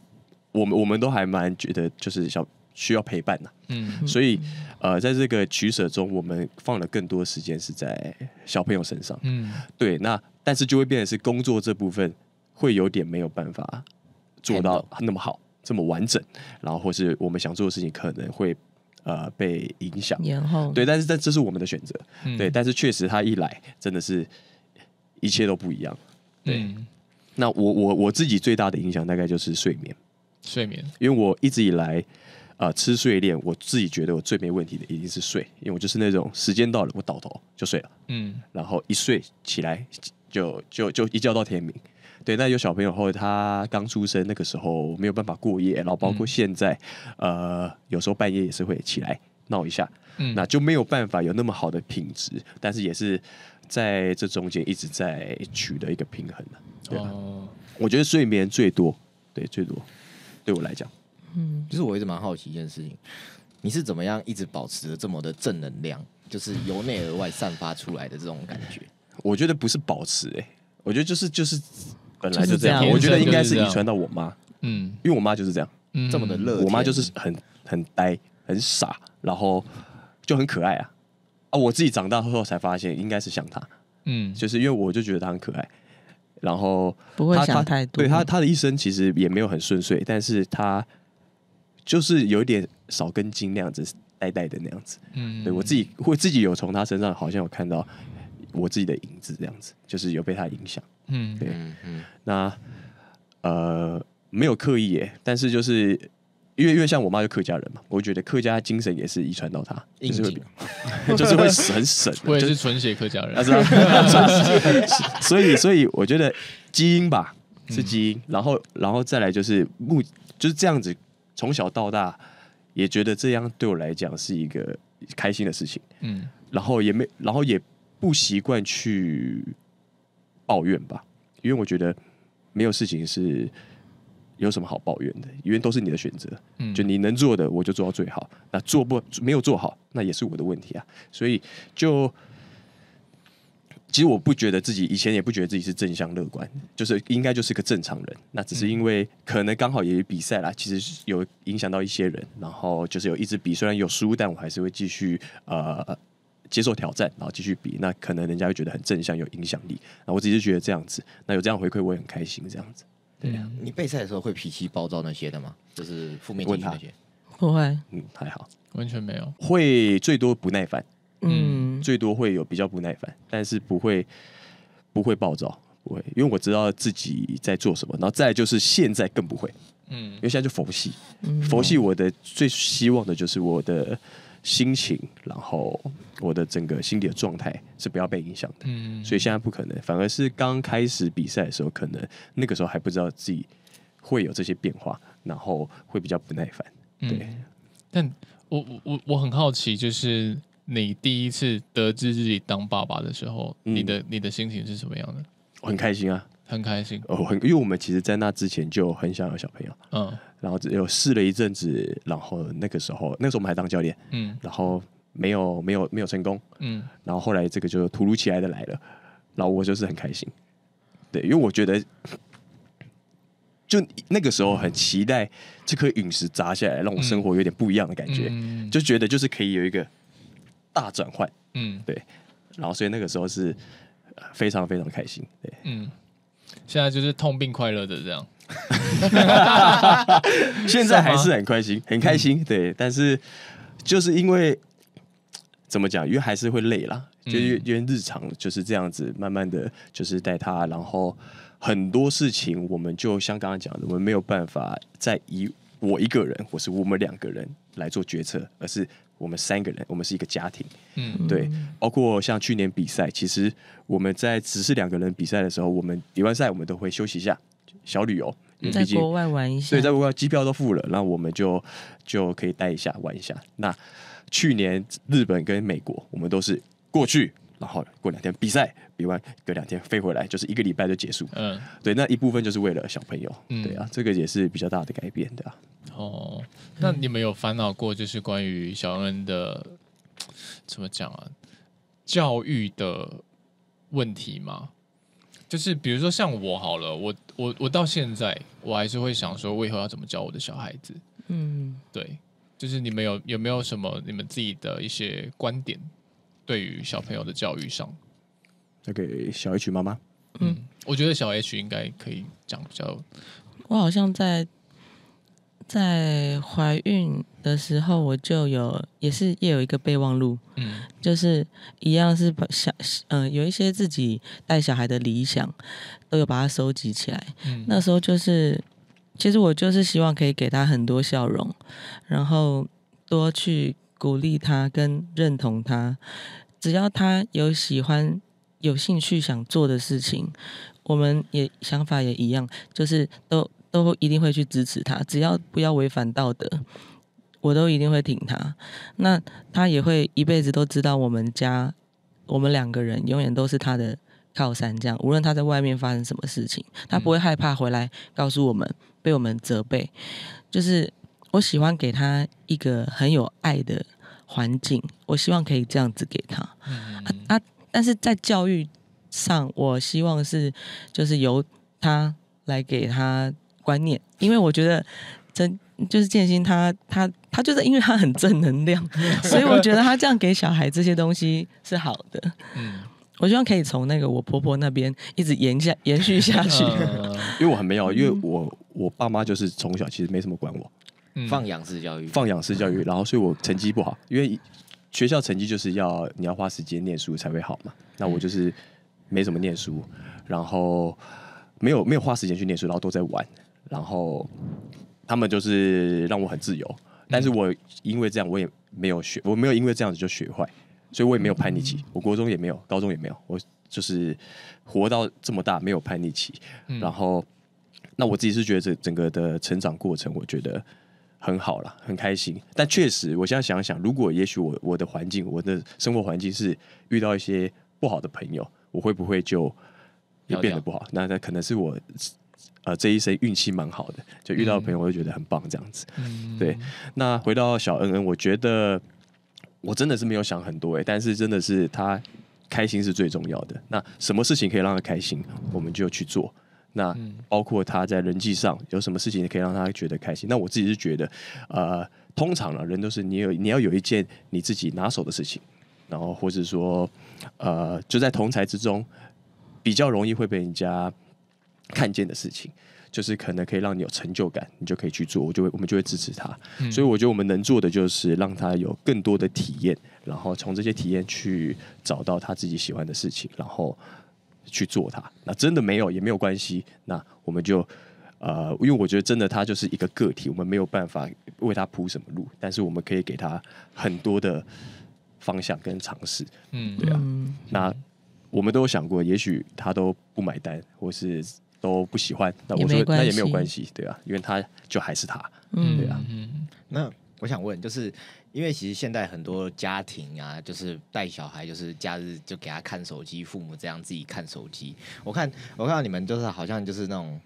我们我们都还蛮觉得就是小需要陪伴呐，嗯，所以呃，在这个取舍中，我们放了更多时间是在小朋友身上，嗯，对，那但是就会变成是工作这部分会有点没有办法做到那么好，这么完整，然后或是我们想做的事情可能会呃被影响，然后对，但是但这是我们的选择，对，但是确实他一来真的是一切都不一样，对，那我我我自己最大的影响大概就是睡眠。睡眠，因为我一直以来啊，吃睡练，我自己觉得我最没问题的一定是睡，因为我就是那种时间到了，我倒头就睡了，嗯，然后一睡起来就就就一觉到天明。对，那有小朋友后，他刚出生那个时候没有办法过夜，然后包括现在，呃，有时候半夜也是会起来闹一下，那就没有办法有那么好的品质，但是也是在这中间一直在取得一个平衡的，对吧？我觉得睡眠最多，对，最多。对我来讲，嗯，就是我一直蛮好奇一件事情，你是怎么样一直保持着这么的正能量，就是由内而外散发出来的这种感觉。我觉得不是保持，哎，我觉得就是就是本来就这样。我觉得应该是遗传到我妈，嗯，因为我妈就是这样，这么的乐。我妈就是很很呆，很傻，然后就很可爱啊啊！我自己长大后才发现，应该是像她，嗯，就是因为我就觉得她很可爱。然后他他对他他的一生其实也没有很顺遂，但是他就是有一点少根筋那样子呆呆的那样子。对我自己会自己有从他身上好像有看到我自己的影子这样子，就是有被他影响。嗯，对，那呃没有刻意，耶，但是就是。因为因为像我妈就客家人嘛，我觉得客家精神也是遗传到他，就是会 就是会很省，我也是纯血客家人，啊，所以所以我觉得基因吧是基因，然后然后再来就是目就是这样子从小到大也觉得这样对我来讲是一个开心的事情，嗯，然后也没然后也不习惯去抱怨吧，因为我觉得没有事情是。有什么好抱怨的？因为都是你的选择，就你能做的我就做到最好。那做不没有做好，那也是我的问题啊。所以就其实我不觉得自己以前也不觉得自己是正向乐观，就是应该就是个正常人。那只是因为可能刚好也比赛啦，其实有影响到一些人。然后就是有一直比，虽然有输，但我还是会继续呃接受挑战，然后继续比。那可能人家会觉得很正向有影响力。那我只是觉得这样子，那有这样回馈我也很开心这样子。对呀，你备赛的时候会脾气暴躁那些的吗？就是负面情绪那些，不会。嗯，还好，完全没有。会最多不耐烦，嗯，最多会有比较不耐烦，但是不会不会暴躁，不会，因为我知道自己在做什么。然后再就是现在更不会，嗯，因为现在就佛系，佛系我的最希望的就是我的。心情，然后我的整个心理的状态是不要被影响的，嗯，所以现在不可能，反而是刚开始比赛的时候，可能那个时候还不知道自己会有这些变化，然后会比较不耐烦，对。但我我我我很好奇，就是你第一次得知自己当爸爸的时候，你的你的心情是什么样的？很开心啊，很开心哦，很因为我们其实在那之前就很想要小朋友，嗯。然后只有试了一阵子，然后那个时候，那时候我们还当教练，嗯，然后没有没有没有成功，嗯，然后后来这个就突如其来的来了，然后我就是很开心，对，因为我觉得，就那个时候很期待这颗陨石砸下来，让我生活有点不一样的感觉，就觉得就是可以有一个大转换，嗯，对，然后所以那个时候是非常非常开心，对，嗯，现在就是痛并快乐的这样。现在还是很开心，很开心。对，但是就是因为怎么讲，因为还是会累啦，就是因为日常就是这样子，慢慢的就是带他，然后很多事情我们就像刚刚讲的，我们没有办法再以我一个人或是我们两个人来做决策，而是我们三个人，我们是一个家庭。嗯，对。包括像去年比赛，其实我们在只是两个人比赛的时候，我们比完赛我们都会休息一下。小旅游，在国外玩一下，对，在国外机票都付了，那我们就就可以带一下玩一下。那去年日本跟美国，我们都是过去，然后过两天比赛，比完隔两天飞回来，就是一个礼拜就结束。嗯，对，那一部分就是为了小朋友，对啊，这个也是比较大的改变的。哦，那你们有烦恼过就是关于小恩的怎么讲啊，教育的问题吗？就是比如说像我好了，我我我到现在我还是会想说，我以后要怎么教我的小孩子？嗯，对，就是你们有有没有什么你们自己的一些观点，对于小朋友的教育上？再给小 H 妈妈。嗯，我觉得小 H 应该可以讲比较。我好像在。在怀孕的时候，我就有也是也有一个备忘录，嗯，就是一样是把想嗯有一些自己带小孩的理想，都有把它收集起来。那时候就是，其实我就是希望可以给他很多笑容，然后多去鼓励他跟认同他。只要他有喜欢、有兴趣想做的事情，我们也想法也一样，就是都。都一定会去支持他，只要不要违反道德，我都一定会挺他。那他也会一辈子都知道我们家，我们两个人永远都是他的靠山。这样，无论他在外面发生什么事情，他不会害怕回来告诉我们，被我们责备。就是我喜欢给他一个很有爱的环境，我希望可以这样子给他。啊，但是在教育上，我希望是就是由他来给他。观念，因为我觉得真就是建新他他他就是因为他很正能量，所以我觉得他这样给小孩这些东西是好的。嗯，我希望可以从那个我婆婆那边一直延下 延续下去。因为我很没有，因为我我爸妈就是从小其实没什么管我，放养式教育，放养式教育，然后所以我成绩不好，因为学校成绩就是要你要花时间念书才会好嘛。那我就是没什么念书，然后没有没有花时间去念书，然后都在玩。然后他们就是让我很自由，但是我因为这样我也没有学，我没有因为这样子就学坏，所以我也没有叛逆期，我国中也没有，高中也没有，我就是活到这么大没有叛逆期。然后那我自己是觉得这整个的成长过程我觉得很好了，很开心。但确实我现在想想，如果也许我我的环境，我的生活环境是遇到一些不好的朋友，我会不会就也变得不好？那那可能是我。呃，这一生运气蛮好的，就遇到朋友我就觉得很棒，这样子。对，那回到小恩恩，我觉得我真的是没有想很多哎，但是真的是他开心是最重要的。那什么事情可以让他开心，我们就去做。那包括他在人际上有什么事情可以让他觉得开心，那我自己是觉得，呃，通常呢人都是你有你要有一件你自己拿手的事情，然后或者说呃就在同才之中比较容易会被人家。看见的事情，就是可能可以让你有成就感，你就可以去做，我就会，我们就会支持他。所以我觉得我们能做的就是让他有更多的体验，然后从这些体验去找到他自己喜欢的事情，然后去做它。那真的没有也没有关系，那我们就呃，因为我觉得真的他就是一个个体，我们没有办法为他铺什么路，但是我们可以给他很多的方向跟尝试。嗯，对啊。那我们都有想过，也许他都不买单，或是。都不喜欢，那我说那也没有关系，对啊，因为他就还是他，对啊。嗯，那我想问，就是因为其实现在很多家庭啊，就是带小孩，就是假日就给他看手机，父母这样自己看手机。我看我看到你们就是好像就是那种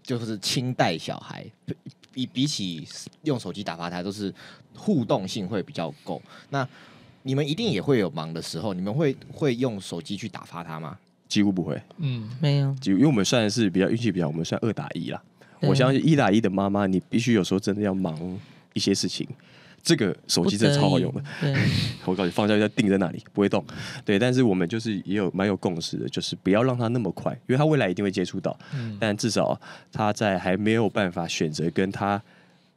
就是亲带小孩，比比起用手机打发他，都是互动性会比较够。那你们一定也会有忙的时候，你们会会用手机去打发他吗？几乎不会，嗯，没有，因为我们算是比较运气比较，我们算二打一啦。我相信一打一的妈妈，你必须有时候真的要忙一些事情。这个手机真的超好用的，我告诉你，放下就定在那里，不会动。对，但是我们就是也有蛮有共识的，就是不要让他那么快，因为他未来一定会接触到。嗯，但至少他在还没有办法选择跟他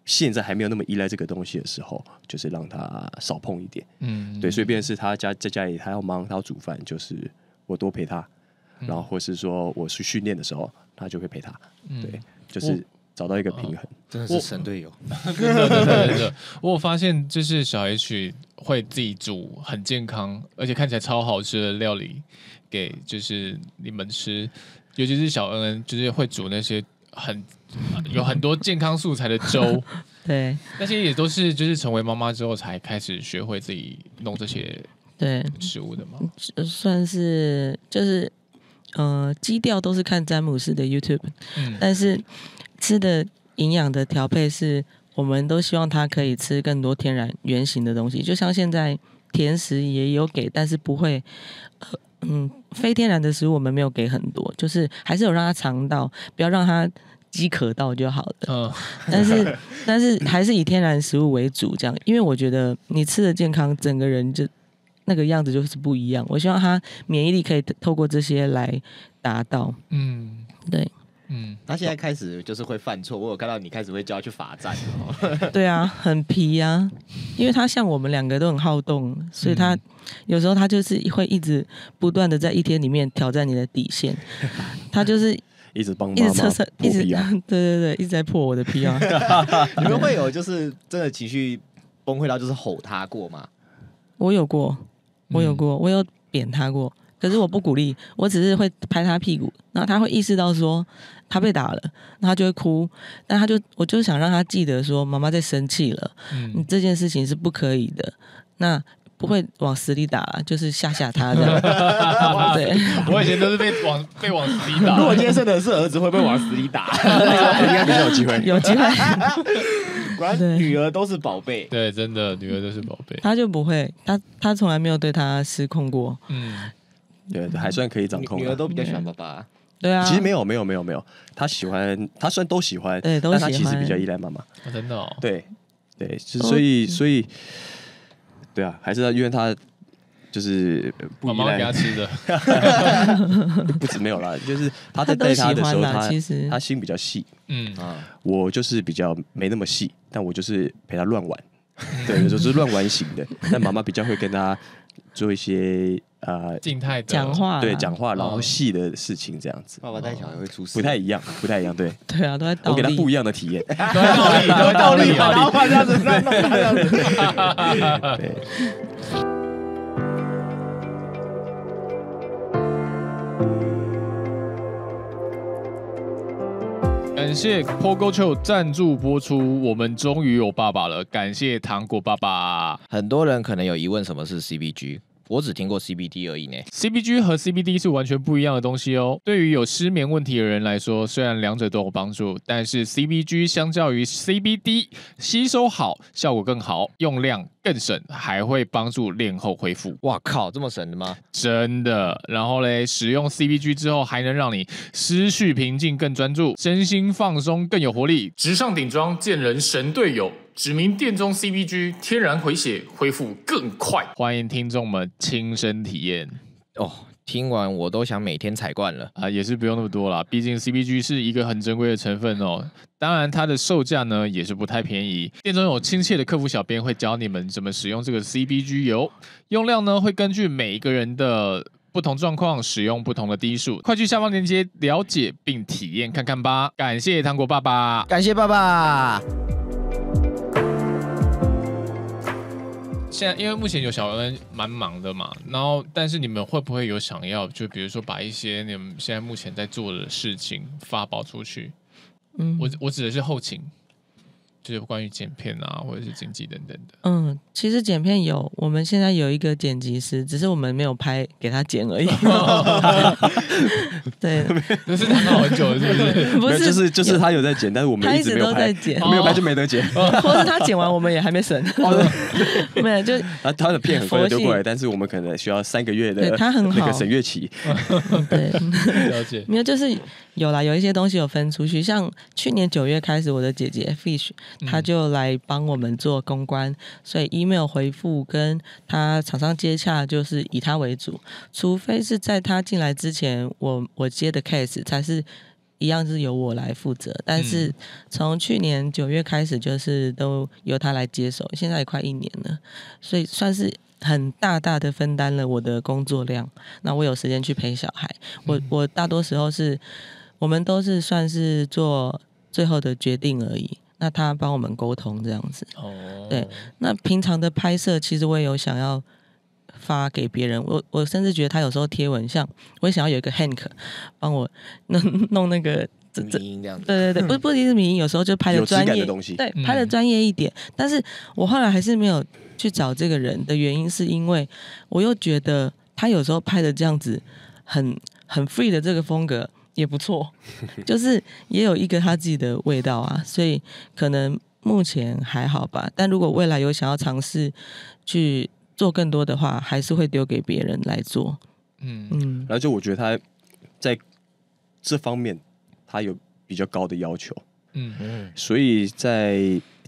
现在还没有那么依赖这个东西的时候，就是让他少碰一点。嗯，对，所以便是他家在家里，他要忙，他要煮饭，就是我多陪他。然后，或是说我去训练的时候，他就会陪他。对，就是找到一个平衡。真的是神队友。我发现就是小 H 会自己煮很健康，而且看起来超好吃的料理给就是你们吃，尤其是小 N，就是会煮那些很有很多健康素材的粥。对，那些也都是就是成为妈妈之后才开始学会自己弄这些对食物的嘛。算是就是。呃，基调都是看詹姆斯的 YouTube，但是吃的营养的调配是，我们都希望他可以吃更多天然原形的东西。就像现在甜食也有给，但是不会，嗯，非天然的食物我们没有给很多，就是还是有让他尝到，不要让他饥渴到就好了。但是，但是还是以天然食物为主，这样，因为我觉得你吃的健康，整个人就。那个样子就是不一样。我希望他免疫力可以透过这些来达到。嗯，对，嗯。他现在开始就是会犯错，我有看到你开始会叫他去罚站。对啊，很皮啊，因为他像我们两个都很好动，所以他有时候他就是会一直不断的在一天里面挑战你的底线。他就是 一直帮一直测测一直 对对对，一直在破我的皮啊。你们会有就是真的情绪崩溃到就是吼他过吗？我有过。我有过，我有扁他过，可是我不鼓励，我只是会拍他屁股，那他会意识到说他被打了，那他就会哭，那他就我就想让他记得说妈妈在生气了，嗯，这件事情是不可以的，那。不会往死里打，就是吓吓他这样。对，我以前都是被往 被往死里打。如果今天生的是儿子，会不会往死里打？应该比较有机会。有机会。果然，女儿都是宝贝。对，真的，女儿都是宝贝。他就不会，他他从来没有对他失控过。嗯，对，还算可以掌控。女儿都比较喜欢爸爸。对啊。其实没有，没有，没有，没有。他喜欢，他虽然都喜欢，但他其实比较依赖妈妈。真的。对对，所以所以。对啊，还是因为他就是不给他吃的，不止没有啦，就是他在带他的时候，他他心比较细，嗯啊，我就是比较没那么细，但我就是陪他乱玩，对，有时候是乱玩型的，但妈妈比较会跟他。做一些呃静态讲话，对讲话然后戏的事情这样子，爸爸带小孩会出事，不太一样，不太一样，对，对啊，都在我给他不一样的体验，倒立，倒立，然后这样这样子，这样子，对。感谢 Pogocho 赞助播出，我们终于有爸爸了。感谢糖果爸爸。很多人可能有疑问，什么是 CBG？我只听过 CBD 而已呢。CBG 和 CBD 是完全不一样的东西哦。对于有失眠问题的人来说，虽然两者都有帮助，但是 CBG 相较于 CBD 吸收好，效果更好，用量更省，还会帮助练后恢复。哇靠，这么神的吗？真的。然后嘞，使用 CBG 之后，还能让你失去平静更专注，身心放松更有活力，直上顶装见人神队友。指明店中 CBG 天然回血恢复更快，欢迎听众们亲身体验哦！听完我都想每天采罐了啊，也是不用那么多了，毕竟 CBG 是一个很珍贵的成分哦。当然它的售价呢也是不太便宜。店中有亲切的客服小编会教你们怎么使用这个 CBG 油，用量呢会根据每一个人的不同状况使用不同的滴数。快去下方链接了解并体验看看吧！感谢糖果爸爸，感谢爸爸。现在因为目前有小恩蛮忙的嘛，然后但是你们会不会有想要就比如说把一些你们现在目前在做的事情发包出去？嗯，我我指的是后勤。就是关于剪片啊，或者是剪辑等等的。嗯，其实剪片有，我们现在有一个剪辑师，只是我们没有拍给他剪而已。对，是等了久，是不是？不是，就是就是他有在剪，但是我们一直都在剪，没有拍就没得剪。或是他剪完我们也还没审，没有就。他他的片很快就过来，但是我们可能需要三个月的，他很好，一个审阅期。对，了解。没有，就是。有啦，有一些东西有分出去，像去年九月开始，我的姐姐 Fish，她就来帮我们做公关，所以 email 回复跟她厂商接洽就是以她为主，除非是在她进来之前，我我接的 case 才是一样是由我来负责，但是从去年九月开始，就是都由他来接手，现在也快一年了，所以算是很大大的分担了我的工作量，那我有时间去陪小孩，我我大多时候是。我们都是算是做最后的决定而已，那他帮我们沟通这样子。哦，对，那平常的拍摄其实我也有想要发给别人，我我甚至觉得他有时候贴文像，我也想要有一个 Hank 帮我弄弄那个 这这这样子。对对对，不不一定是明，有时候就拍的专业，对，拍的专业一点。但是我后来还是没有去找这个人的原因，是因为我又觉得他有时候拍的这样子很很 free 的这个风格。也不错，就是也有一个他自己的味道啊，所以可能目前还好吧。但如果未来有想要尝试去做更多的话，还是会丢给别人来做。嗯嗯。然后就我觉得他在这方面他有比较高的要求。嗯嗯。所以在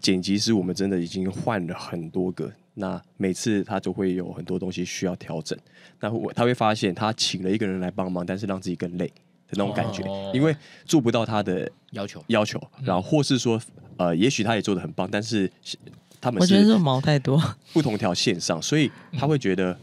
剪辑师我们真的已经换了很多个。那每次他就会有很多东西需要调整。那我他会发现他请了一个人来帮忙，但是让自己更累。那种感觉，因为做不到他的要求要求，然后或是说，呃，也许他也做的很棒，但是他们我觉得这毛太多，不同条线上，所以他会觉得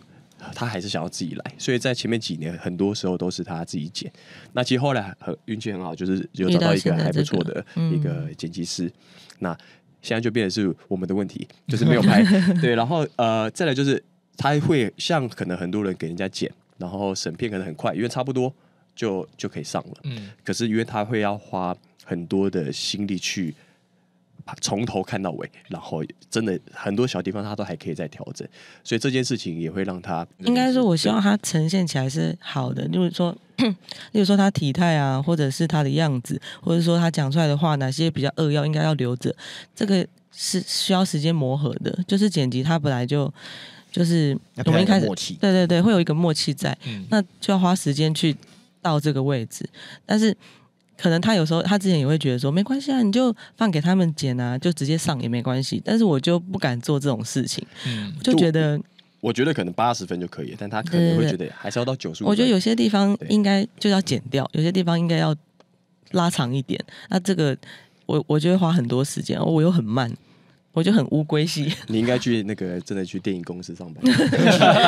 他还是想要自己来，所以在前面几年很多时候都是他自己剪。那其实后来很运气很好，就是有找到一个还不错的一个剪辑师。那现在就变得是我们的问题，就是没有拍 对。然后呃，再来就是他会像可能很多人给人家剪，然后审片可能很快，因为差不多。就就可以上了，可是因为他会要花很多的心力去从头看到尾，然后真的很多小地方他都还可以再调整，所以这件事情也会让他应该是我希望他呈现起来是好的，就是说，例如说他体态啊，或者是他的样子，或者说他讲出来的话哪些比较扼要，应该要留着，这个是需要时间磨合的，就是剪辑他本来就就是们一开始，对对对，会有一个默契在，那就要花时间去。到这个位置，但是可能他有时候他之前也会觉得说没关系啊，你就放给他们剪啊，就直接上也没关系。但是我就不敢做这种事情，就觉得我觉得可能八十分就可以，但他可能会觉得还是要到九十分。我觉得有些地方应该就要剪掉，有些地方应该要拉长一点。那这个我我觉得花很多时间，我又很慢。我就很乌龟系，你应该去那个真的去电影公司上班，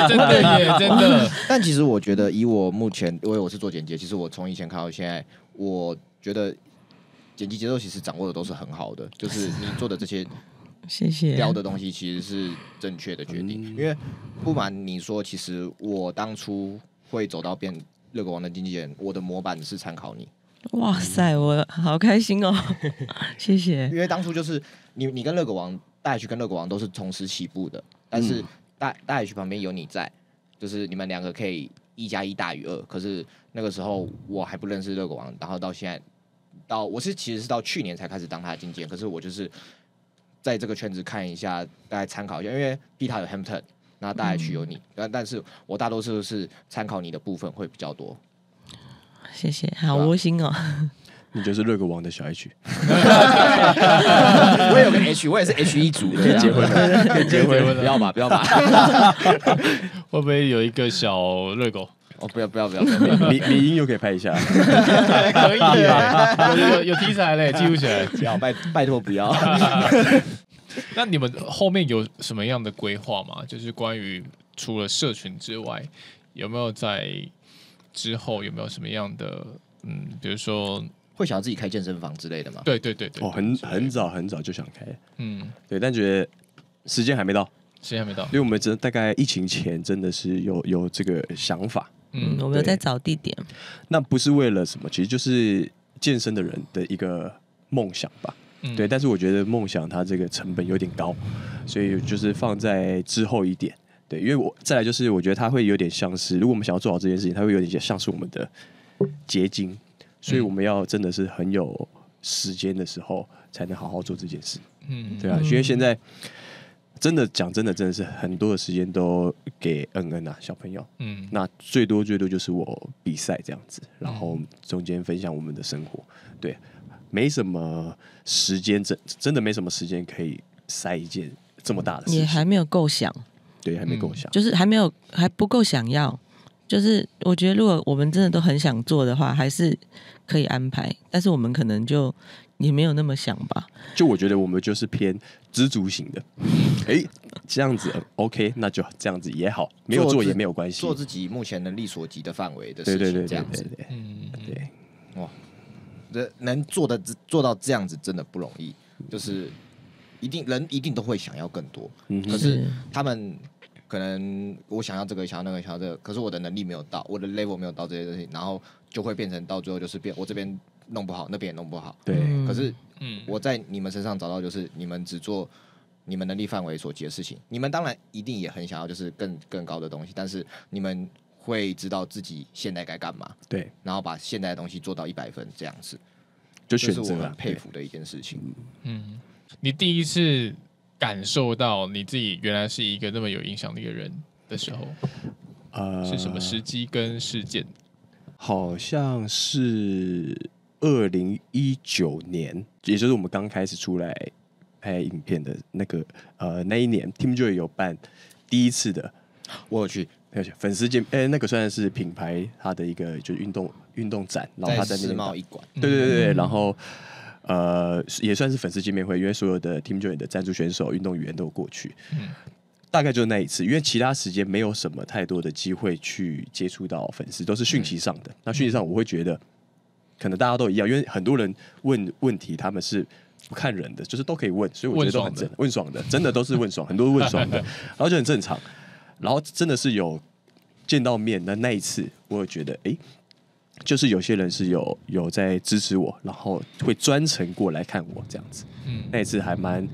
真的耶，真的。但其实我觉得，以我目前，因为我是做剪辑，其实我从以前看到现在，我觉得剪辑节奏其实掌握的都是很好的，就是你做的这些，谢谢雕的东西其实是正确的决定。因为不瞒你说，其实我当初会走到变乐狗王的经纪人，我的模板是参考你。哇塞，我好开心哦，谢谢。因为当初就是。你你跟乐狗王大 H 跟乐狗王都是同时起步的，但是大大 H 旁边有你在，就是你们两个可以一加一大于二。可是那个时候我还不认识乐狗王，然后到现在到我是其实是到去年才开始当他的经纪人，可是我就是在这个圈子看一下，大家参考一下，因为 B 塔有 h a m p t o n 那大 H 有你，但但是我大多数是参考你的部分会比较多。谢谢，好窝心哦。你就是热狗王的小 H，我也有个 H，我也是 H 一组的，可以结婚，可以结婚，不要吧，不要吧，会不会有一个小热狗？哦，不要不要不要，李李音又可以拍一下，可以，啊，有有题材嘞，记录起来，不要，拜拜托不要。那你们后面有什么样的规划吗？就是关于除了社群之外，有没有在之后有没有什么样的嗯，比如说？会想要自己开健身房之类的吗？对对对对，哦，很很早很早就想开，嗯，对，但觉得时间还没到，时间还没到，因为我们真大概疫情前真的是有有这个想法，嗯，我们有在找地点，那不是为了什么，其实就是健身的人的一个梦想吧，嗯，对，但是我觉得梦想它这个成本有点高，所以就是放在之后一点，对，因为我再来就是我觉得它会有点像是，如果我们想要做好这件事情，它会有点像是我们的结晶。所以我们要真的是很有时间的时候，才能好好做这件事。嗯，对啊，因为现在真的讲真的，真的是很多的时间都给恩恩啊小朋友。嗯，那最多最多就是我比赛这样子，然后中间分享我们的生活。对，没什么时间，真真的没什么时间可以塞一件这么大的。你还没有构想？对，还没够想，就是还没有还不够想要。就是我觉得，如果我们真的都很想做的话，还是可以安排。但是我们可能就也没有那么想吧。就我觉得我们就是偏知足型的。哎，这样子 OK，那就这样子也好，没有做也没有关系，做自己目前能力所及的范围的事情。对对这样子，嗯，对，哇，能能做的做到这样子真的不容易。就是一定人一定都会想要更多，可是他们。可能我想要这个，想要那个，想要这，个，可是我的能力没有到，我的 level 没有到这些东西，然后就会变成到最后就是变，我这边弄不好，那边也弄不好。对，可是，嗯，我在你们身上找到就是你们只做你们能力范围所及的事情，你们当然一定也很想要就是更更高的东西，但是你们会知道自己现在该干嘛。对，然后把现在的东西做到一百分这样子，就就是我很佩服的一件事情。嗯，你第一次。感受到你自己原来是一个那么有影响力的人的时候，呃，是什么时机跟事件？好像是二零一九年，也就是我们刚开始出来拍影片的那个呃那一年 t e a m 就有办第一次的，我去，粉丝节，哎，那个算是品牌它的一个就是运动运动展，然后它在个贸易馆，对对对，然后。呃，也算是粉丝见面会，因为所有的 team j join 的赞助选手、运动员都过去。嗯，大概就是那一次，因为其他时间没有什么太多的机会去接触到粉丝，都是讯息上的。那讯息上，我会觉得可能大家都一样，因为很多人问问题，他们是不看人的，就是都可以问，所以我觉得都很正，问爽的，真的都是问爽，很多问爽的，然后就很正常。然后真的是有见到面那那一次，我会觉得哎。就是有些人是有有在支持我，然后会专程过来看我这样子，嗯，那次还蛮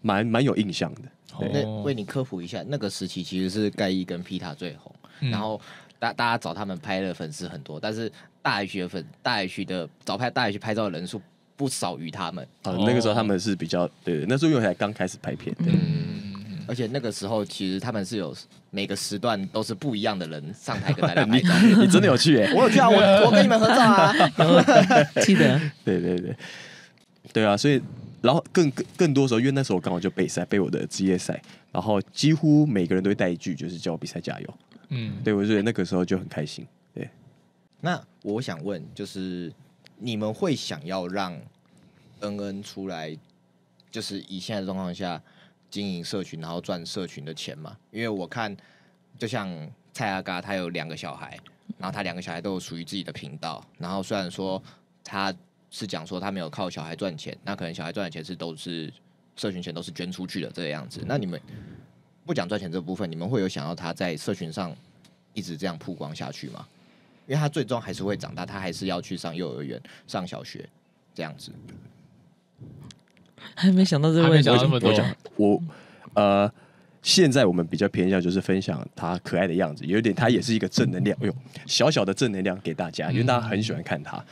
蛮蛮有印象的。那为你科普一下，那个时期其实是盖伊跟皮塔最红，然后大大家找他们拍的粉丝很多，但是大 H 的粉大 H 的找拍大 H 拍照的人数不少于他们。啊，那个时候他们是比较对，那时候因为才刚开始拍片，嗯。而且那个时候，其实他们是有每个时段都是不一样的人上台跟大家拍照。你真的有去？我有去啊，我 我跟你们合照啊。记得？对对对，对啊。所以，然后更更多时候，因为那时候我刚好就备赛，备我的职业赛，然后几乎每个人都会带一句，就是叫我比赛加油。嗯，对我觉得那个时候就很开心。对，那我想问，就是你们会想要让恩恩出来，就是以现在的状况下？经营社群，然后赚社群的钱嘛？因为我看，就像蔡阿嘎，他有两个小孩，然后他两个小孩都有属于自己的频道。然后虽然说他是讲说他没有靠小孩赚钱，那可能小孩赚的钱是都是社群钱，都是捐出去的这个样子。那你们不讲赚钱这部分，你们会有想要他在社群上一直这样曝光下去吗？因为他最终还是会长大，他还是要去上幼儿园、上小学这样子。还没想到这个问题。我讲我呃，现在我们比较偏向就是分享他可爱的样子，有点他也是一个正能量，哎呦小小的正能量给大家，因为大家很喜欢看他。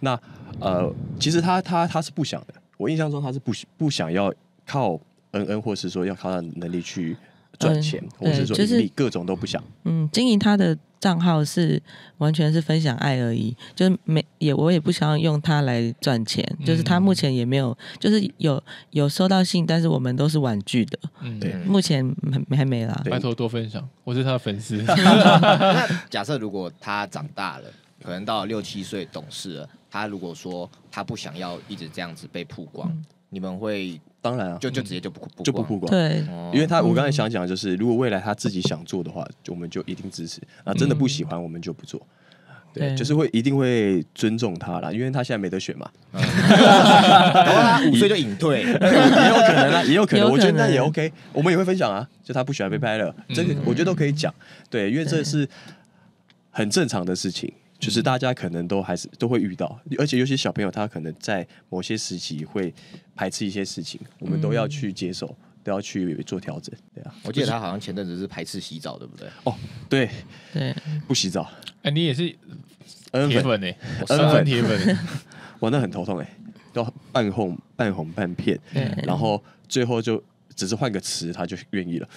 那呃，其实他他他是不想的，我印象中他是不不想要靠恩恩，或是说要靠能力去。赚钱，或者是说各种都不想。嗯，经营他的账号是完全是分享爱而已，就是没也我也不想要用他来赚钱，就是他目前也没有，就是有有收到信，但是我们都是婉拒的。嗯，对，目前还没啦。拜托多分享，我是他的粉丝。那假设如果他长大了，可能到六七岁懂事了，他如果说他不想要一直这样子被曝光，你们会？当然啊，就就直接就不就不不管，对，因为他我刚才想讲就是，如果未来他自己想做的话，我们就一定支持啊。真的不喜欢，我们就不做，对，就是会一定会尊重他啦，因为他现在没得选嘛。五岁就隐退，也有可能啊，也有可能，我觉得那也 OK，我们也会分享啊。就他不喜欢被拍了，这个我觉得都可以讲，对，因为这是很正常的事情。就是大家可能都还是都会遇到，而且有些小朋友他可能在某些时期会排斥一些事情，我们都要去接受，都要去做调整，对啊。我记得他好像前阵子是排斥洗澡，对不对？哦，对，对，不洗澡。哎，你也是铁粉哎，铁粉，铁粉，玩的 很头痛哎，都半红半红半片，然后最后就。只是换个词，他就愿意了。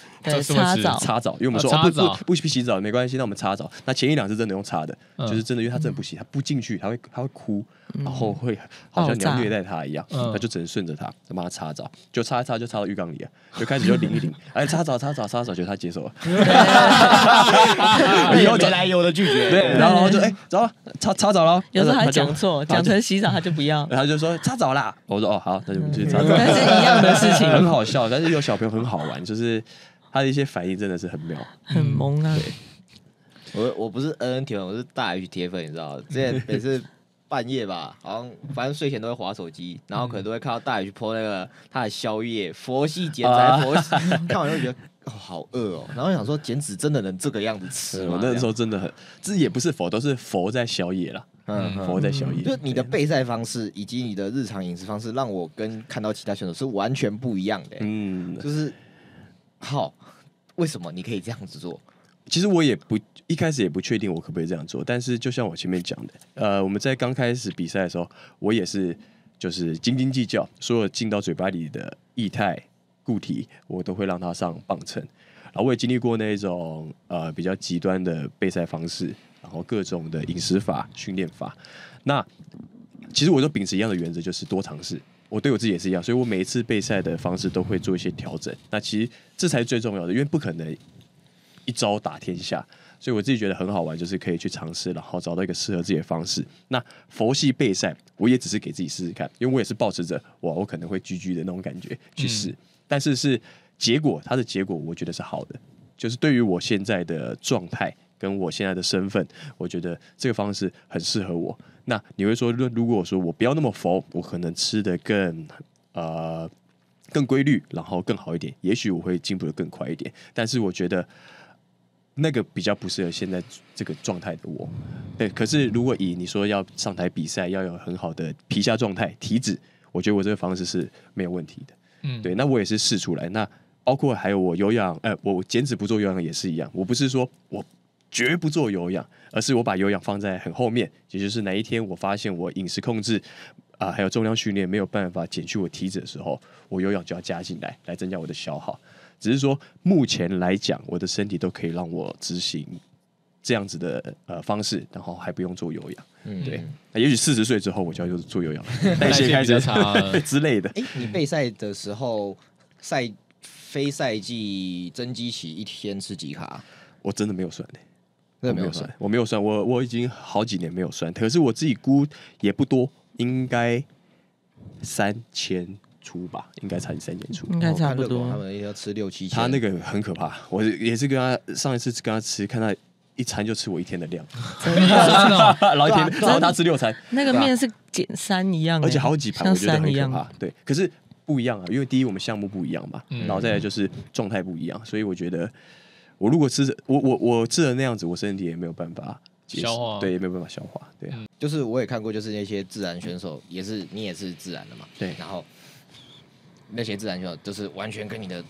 擦澡，擦澡，因为我们说不不不洗洗澡没关系，那我们擦澡。那前一两次真的用擦的，就是真的，因为他真的不洗，他不进去，他会他会哭，然后会好像你要虐待他一样，他就只能顺着他，帮他擦澡，就擦一擦，就擦到浴缸里了，就开始就淋一淋，哎，擦澡擦澡擦澡，就他接受了。就 来有的拒绝，对，然后就哎，走了，擦擦澡了。有时候他讲错，讲成洗澡他就不要，然 后就说擦澡啦，我说哦好，那就们去擦澡，但是一样的事情，很好笑，但是。有小朋友很好玩，就是他的一些反应真的是很妙，很懵啊。我我不是 N N 铁粉，我是大 H 铁粉，你知道这每次半夜吧，好像反正睡前都会划手机，然后可能都会看到大 H 泼那个他的宵夜佛系减脂佛，系，看完就觉得哦好饿哦，然后想说减脂真的能这个样子吃吗？那个时候真的很，这也不是佛，都是佛在宵夜了。嗯，活在小夜。就你的备赛方式以及你的日常饮食方式，让我跟看到其他选手是完全不一样的。嗯，就是好，为什么你可以这样子做？其实我也不一开始也不确定我可不可以这样做，但是就像我前面讲的，呃，我们在刚开始比赛的时候，我也是就是斤斤计较，所有进到嘴巴里的液态固体，我都会让它上磅秤。然后我也经历过那种呃比较极端的备赛方式。然后各种的饮食法、训练法，那其实我都秉持一样的原则，就是多尝试。我对我自己也是一样，所以我每一次备赛的方式都会做一些调整。那其实这才是最重要的，因为不可能一招打天下。所以我自己觉得很好玩，就是可以去尝试，然后找到一个适合自己的方式。那佛系备赛，我也只是给自己试试看，因为我也是保持着哇，我可能会居居的那种感觉去试。但是是结果，它的结果我觉得是好的，就是对于我现在的状态。跟我现在的身份，我觉得这个方式很适合我。那你会说，如果我说我不要那么佛，我可能吃的更呃更规律，然后更好一点，也许我会进步的更快一点。但是我觉得那个比较不适合现在这个状态的我。对，可是如果以你说要上台比赛，要有很好的皮下状态、体脂，我觉得我这个方式是没有问题的。嗯，对，那我也是试出来。那包括还有我有氧，哎，我减脂不做有氧也是一样，我不是说我。绝不做有氧，而是我把有氧放在很后面。也就是哪一天我发现我饮食控制啊，还有重量训练没有办法减去我体脂的时候，我有氧就要加进来，来增加我的消耗。只是说目前来讲，我的身体都可以让我执行这样子的呃方式，然后还不用做有氧。嗯，对，也许四十岁之后我就要做有氧 代谢开始差 之类的。哎，你备赛的时候赛非赛季增肌期一天吃几卡？我真的没有算的。那没有算，我没有算，我我已经好几年没有算，可是我自己估也不多，应该三千出吧，应该差三千出，应该差不多。他们要吃六七，他那个很可怕，我也是跟他上一次跟他吃，看他一餐就吃我一天的量，老一天，然后他吃六餐，那个面是减三一样，而且好几盘，我觉得很可怕。对，可是不一样啊，因为第一我们项目不一样嘛，然后再来就是状态不一样，所以我觉得。我如果吃我我我吃成那样子，我身体也没有办法消化，对，也没有办法消化，对呀。就是我也看过，就是那些自然选手，也是你也是自然的嘛，对。然后那些自然选手就是完全跟你的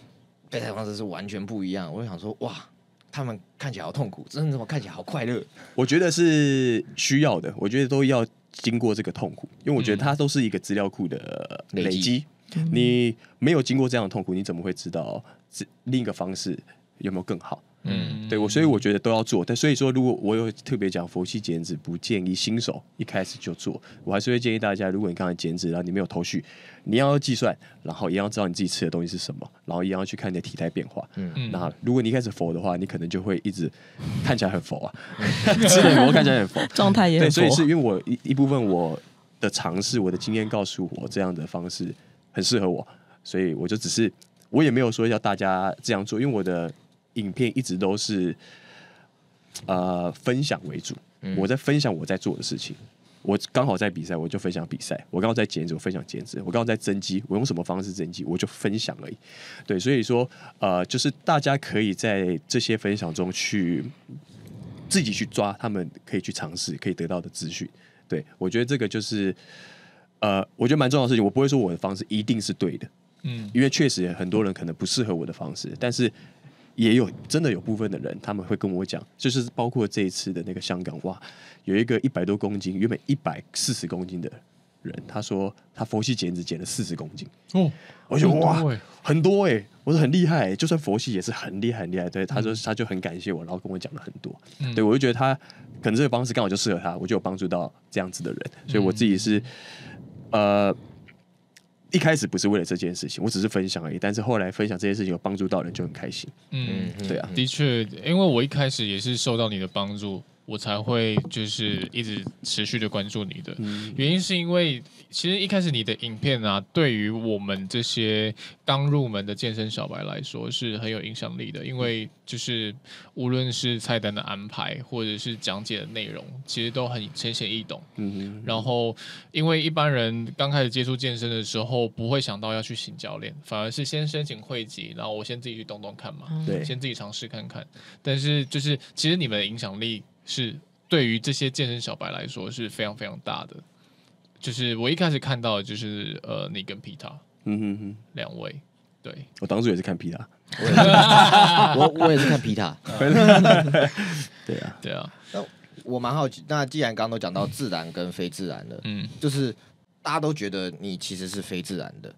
备赛方式是完全不一样。我就想说，哇，他们看起来好痛苦，真的怎么看起来好快乐？我觉得是需要的，我觉得都要经过这个痛苦，因为我觉得它都是一个资料库的累积。你没有经过这样的痛苦，你怎么会知道是另一个方式？有没有更好？嗯，对我，所以我觉得都要做。但所以说，如果我有特别讲佛系减脂，不建议新手一开始就做。我还是会建议大家，如果你刚才减脂然后你没有头绪，你要计算，然后也要知道你自己吃的东西是什么，然后也要去看你的体态变化。嗯嗯。那如果你一开始佛的话，你可能就会一直看起来很佛啊，的我看起来很佛，状态也佛。对，所以是因为我一一部分我的尝试，我的经验告诉我这样的方式很适合我，所以我就只是我也没有说要大家这样做，因为我的。影片一直都是呃分享为主，我在分享我在做的事情，我刚好在比赛，我就分享比赛；我刚好在减脂，我分享减脂；我刚好在增肌，我用什么方式增肌，我就分享而已。对，所以说呃，就是大家可以在这些分享中去自己去抓，他们可以去尝试，可以得到的资讯。对我觉得这个就是呃，我觉得蛮重要的事情。我不会说我的方式一定是对的，嗯，因为确实很多人可能不适合我的方式，但是。也有真的有部分的人，他们会跟我讲，就是包括这一次的那个香港，哇，有一个一百多公斤，原本一百四十公斤的人，他说他佛系减脂减了四十公斤，哦，而且哇，很多哎，我说很厉害，就算佛系也是很厉害很厉害。对，他说他就很感谢我，然后跟我讲了很多，对，我就觉得他可能这个方式刚好就适合他，我就有帮助到这样子的人，所以我自己是，呃。一开始不是为了这件事情，我只是分享而已。但是后来分享这件事情有帮助到人，就很开心。嗯，对啊，的确，因为我一开始也是受到你的帮助。我才会就是一直持续的关注你的原因，是因为其实一开始你的影片啊，对于我们这些刚入门的健身小白来说是很有影响力的，因为就是无论是菜单的安排或者是讲解的内容，其实都很浅显易懂。嗯然后因为一般人刚开始接触健身的时候，不会想到要去请教练，反而是先申请会籍，然后我先自己去动动看嘛。对。先自己尝试看看。但是就是其实你们的影响力。是对于这些健身小白来说是非常非常大的。就是我一开始看到就是呃你跟皮塔，嗯哼哼，两位，对我当初也是看皮塔，我我也是看皮塔，对啊对啊。那我蛮好奇，那既然刚刚都讲到自然跟非自然的，嗯，就是大家都觉得你其实是非自然的，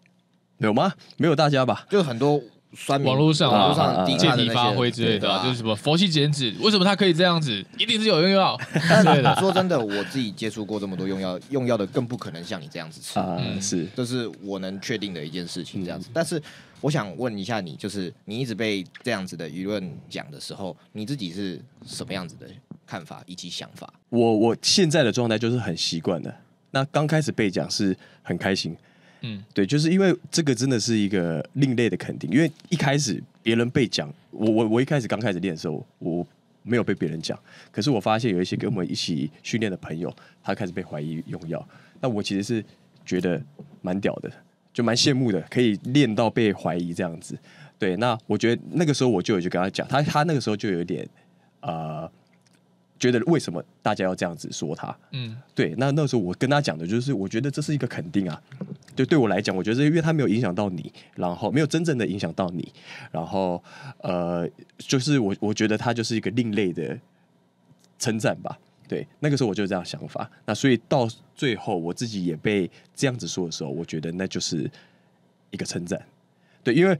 有吗？没有大家吧？就很多。网络上、网络上借题发挥之类的，就是什么佛系剪纸，为什么它可以这样子？一定是有用药。对的，说真的，我自己接触过这么多用药、用药的，更不可能像你这样子吃嗯，是，这是我能确定的一件事情。这样子，但是我想问一下你，就是你一直被这样子的舆论讲的时候，你自己是什么样子的看法以及想法？我我现在的状态就是很习惯的。那刚开始被讲是很开心。嗯，对，就是因为这个真的是一个另类的肯定。因为一开始别人被讲，我我我一开始刚开始练的时候，我没有被别人讲。可是我发现有一些跟我们一起训练的朋友，他开始被怀疑用药。那我其实是觉得蛮屌的，就蛮羡慕的，可以练到被怀疑这样子。对，那我觉得那个时候我就有就跟他讲，他他那个时候就有点呃。觉得为什么大家要这样子说他？嗯，对，那那时候我跟他讲的就是，我觉得这是一个肯定啊，就对我来讲，我觉得是因为他没有影响到你，然后没有真正的影响到你，然后呃，就是我我觉得他就是一个另类的称赞吧。对，那个时候我就这样想法。那所以到最后我自己也被这样子说的时候，我觉得那就是一个称赞。对，因为。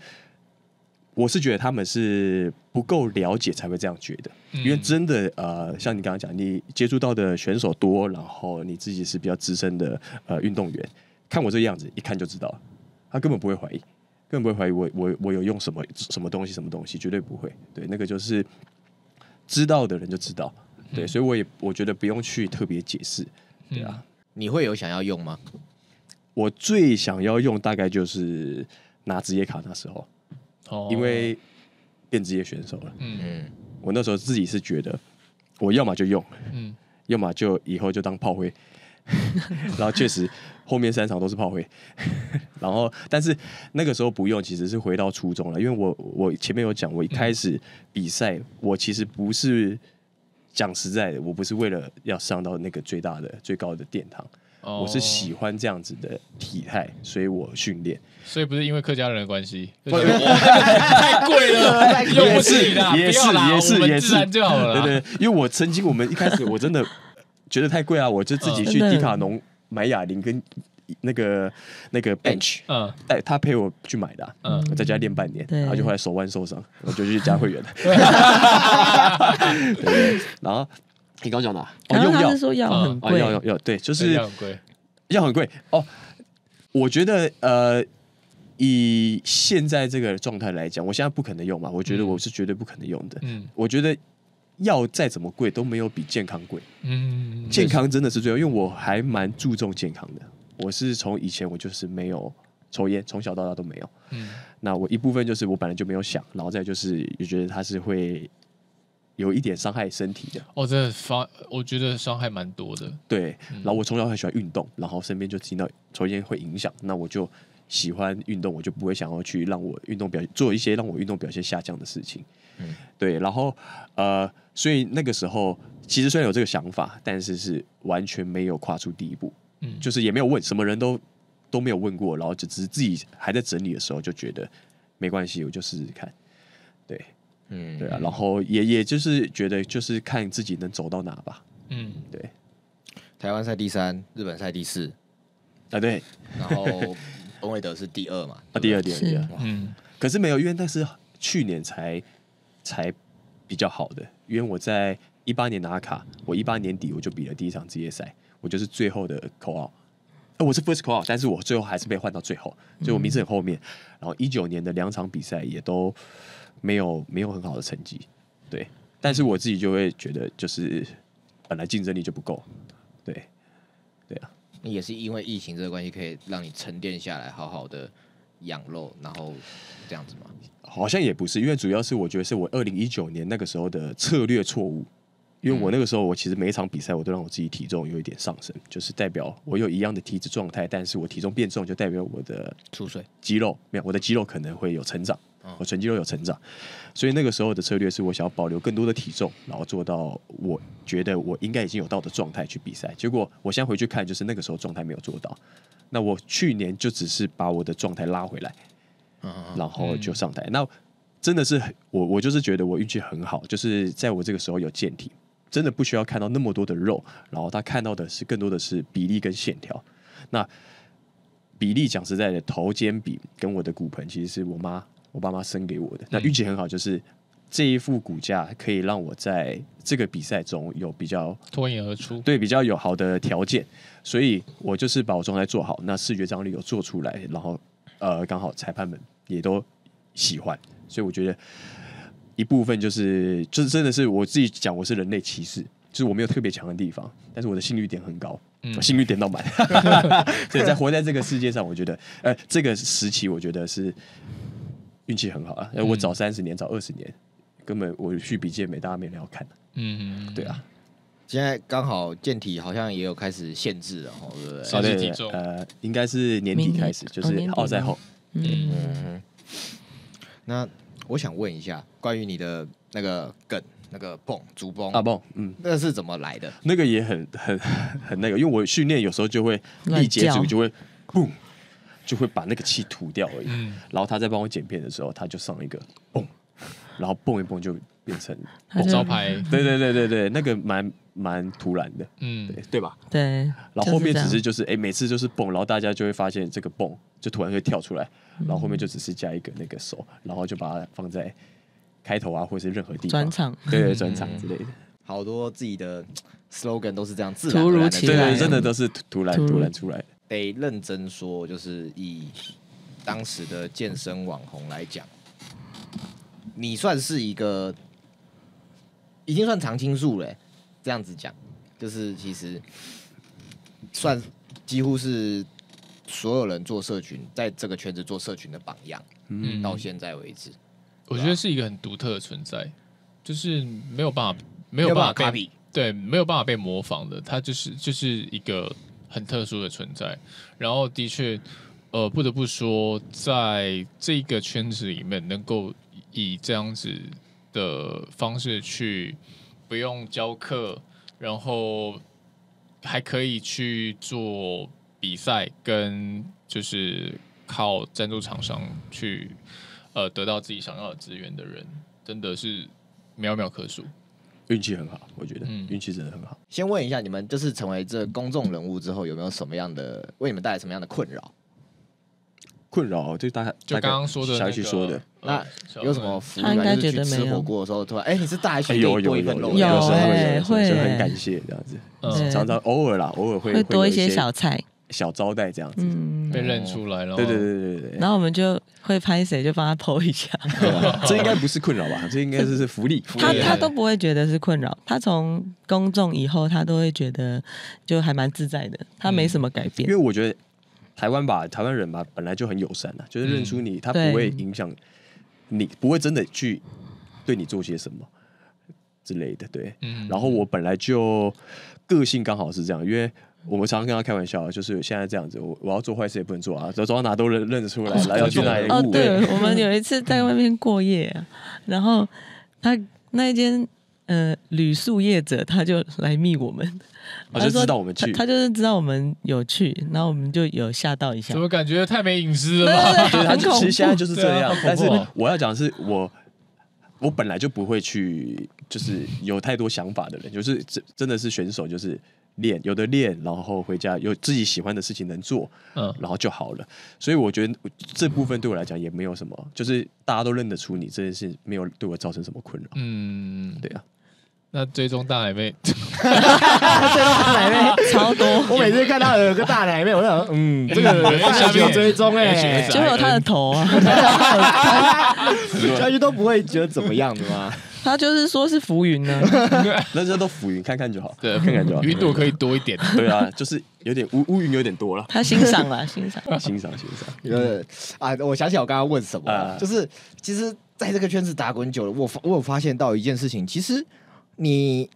我是觉得他们是不够了解才会这样觉得，因为真的呃，像你刚刚讲，你接触到的选手多，然后你自己是比较资深的呃运动员，看我这样子一看就知道，他根本不会怀疑，根本不会怀疑我我我有用什么什么东西什么东西，绝对不会。对，那个就是知道的人就知道，对，所以我也我觉得不用去特别解释，对啊。你会有想要用吗？我最想要用大概就是拿职业卡那时候。因为变职业选手了，嗯嗯，我那时候自己是觉得，我要么就用，嗯，要么就以后就当炮灰，然后确实后面三场都是炮灰，然后但是那个时候不用，其实是回到初中了，因为我我前面有讲，我一开始比赛，我其实不是讲实在的，我不是为了要上到那个最大的最高的殿堂。我是喜欢这样子的体态，所以我训练。所以不是因为客家人的关系，太贵了，又不是的，也是也是也是就好了。对对，因为我曾经我们一开始我真的觉得太贵啊，我就自己去迪卡侬买哑铃跟那个那个 bench，嗯，带他陪我去买的，嗯，在家练半年，然后就后来手腕受伤，我就去加会员了，对，然后。你刚讲哪？然用他说药很贵，药药药对，就是药很贵，药很贵哦。我觉得呃，以现在这个状态来讲，我现在不可能用嘛。我觉得我是绝对不可能用的。嗯，我觉得药再怎么贵都没有比健康贵。嗯健康真的是最，要，因为我还蛮注重健康的。我是从以前我就是没有抽烟，从小到大都没有。嗯，那我一部分就是我本来就没有想，然后再就是也觉得它是会。有一点伤害身体的哦，这伤我觉得伤害蛮多的。对，然后我从小很喜欢运动，然后身边就听到抽烟会影响，那我就喜欢运动，我就不会想要去让我运动表现做一些让我运动表现下降的事情。嗯，对，然后呃，所以那个时候其实虽然有这个想法，但是是完全没有跨出第一步。嗯，就是也没有问什么人都都没有问过，然后只是自己还在整理的时候就觉得没关系，我就试试看。对。嗯，对啊，然后也也就是觉得就是看自己能走到哪吧。嗯，对。台湾赛第三，日本赛第四。啊，对。然后欧卫德是第二嘛？啊，第二，第二，第二。嗯。可是没有，因为那是去年才才比较好的。因为我在一八年拿卡，我一八年底我就比了第一场职业赛，我就是最后的口号。我是 first call，但是我最后还是被换到最后，所以我名字很后面。然后一九年的两场比赛也都。没有没有很好的成绩，对，但是我自己就会觉得就是本来竞争力就不够，对，对啊，也是因为疫情这个关系，可以让你沉淀下来，好好的养肉，然后这样子嘛？好像也不是，因为主要是我觉得是我二零一九年那个时候的策略错误，因为我那个时候我其实每一场比赛我都让我自己体重有一点上升，就是代表我有一样的体脂状态，但是我体重变重，就代表我的出水肌肉没有，我的肌肉可能会有成长。我成绩都有成长，所以那个时候的策略是我想要保留更多的体重，然后做到我觉得我应该已经有到的状态去比赛。结果我现在回去看，就是那个时候状态没有做到。那我去年就只是把我的状态拉回来，然后就上台。那真的是我，我就是觉得我运气很好，就是在我这个时候有健体，真的不需要看到那么多的肉，然后他看到的是更多的是比例跟线条。那比例讲实在的，头肩比跟我的骨盆其实是我妈。我爸妈生给我的，那运气很好，就是这一副骨架可以让我在这个比赛中有比较脱颖而出，对，比较有好的条件，所以我就是把我状态做好，那视觉张力有做出来，然后呃，刚好裁判们也都喜欢，所以我觉得一部分就是，就是真的是我自己讲，我是人类歧视，就是我没有特别强的地方，但是我的心率点很高，嗯，心率点到满，所以在活在这个世界上，我觉得，呃，这个时期我觉得是。运气很好啊，那我早三十年，早二十年，根本我去比健美，大家没聊看嗯，对啊，现在刚好健体好像也有开始限制了，哈，对不对？少制体重，呃，应该是年底开始，就是奥赛后。嗯。那我想问一下，关于你的那个梗，那个泵，足泵啊泵，嗯，那个是怎么来的？那个也很很很那个，因为我训练有时候就会力竭组就会泵。就会把那个气吐掉而已，然后他在帮我剪片的时候，他就上一个嘣，然后嘣一嘣就变成招牌，对对对对对，那个蛮蛮突然的，嗯，对对吧？对。然后后面只是就是哎，每次就是嘣，然后大家就会发现这个嘣就突然会跳出来，然后后面就只是加一个那个手，然后就把它放在开头啊，或者是任何地方，对对，转场之类的，好多自己的 slogan 都是这样，突如其来的，对，真的都是突突然突然出来的。得认真说，就是以当时的健身网红来讲，你算是一个已经算常青树了。这样子讲，就是其实算几乎是所有人做社群，在这个圈子做社群的榜样。嗯，到现在为止，我觉得是一个很独特的存在，就是没有办法没有办法被对没有办法被模仿的。他就是就是一个。很特殊的存在，然后的确，呃，不得不说，在这个圈子里面，能够以这样子的方式去不用教课，然后还可以去做比赛，跟就是靠赞助厂商去呃得到自己想要的资源的人，真的是渺渺可数。运气很好，我觉得，运气真的很好。先问一下，你们就是成为这公众人物之后，有没有什么样的为你们带来什么样的困扰？困扰就大家就刚刚说的小去说的，那有什么福利？就是去吃火锅的时候，突然哎，你是大学有有有有有，有有一有有有哎会就很感谢这样子，常常偶尔啦，偶尔会会多一些小菜。小招待这样子被认出来了，对对对对对。然后我们就会拍谁，就帮他剖 一下。这应该不是困扰吧？这应该是福利。他他都不会觉得是困扰。他从公众以后，他都会觉得就还蛮自在的。他没什么改变。因为我觉得台湾吧，台湾人吧，本来就很友善的，就是认出你，他不会影响你，不会真的去对你做些什么之类的。对，嗯。然后我本来就个性刚好是这样，因为。我们常常跟他开玩笑，就是现在这样子，我我要做坏事也不能做啊，走到哪都认认得出来来要去哪里？哦，对，我们有一次 在外面过夜，然后他那一间呃旅宿业者他就来密我们，他就知道我们去，他就是知道我们有去，然后我们就有吓到一下，怎么感觉太没隐私了？其实现在就是这样，但是我要讲的是，我我本来就不会去，就是有太多想法的人，就是真真的是选手，就是。练有的练，然后回家有自己喜欢的事情能做，嗯，然后就好了。所以我觉得这部分对我来讲也没有什么，就是大家都认得出你这件事，没有对我造成什么困扰。嗯，对呀。那追踪大奶妹，追 大奶妹超多。我每次看到有个大奶妹，我就嗯，这个有追踪哎，就有他的头啊。大 家都不会觉得怎么样的吗？他就是说是浮云呢，那这都浮云，看看就好，对，看看就好。云朵可以多一点，对啊，就是有点乌乌云有点多了。他欣赏了，欣赏欣赏。呃啊，我想起我刚刚问什么，就是其实在这个圈子打滚久了，我我有发现到一件事情，其实。你，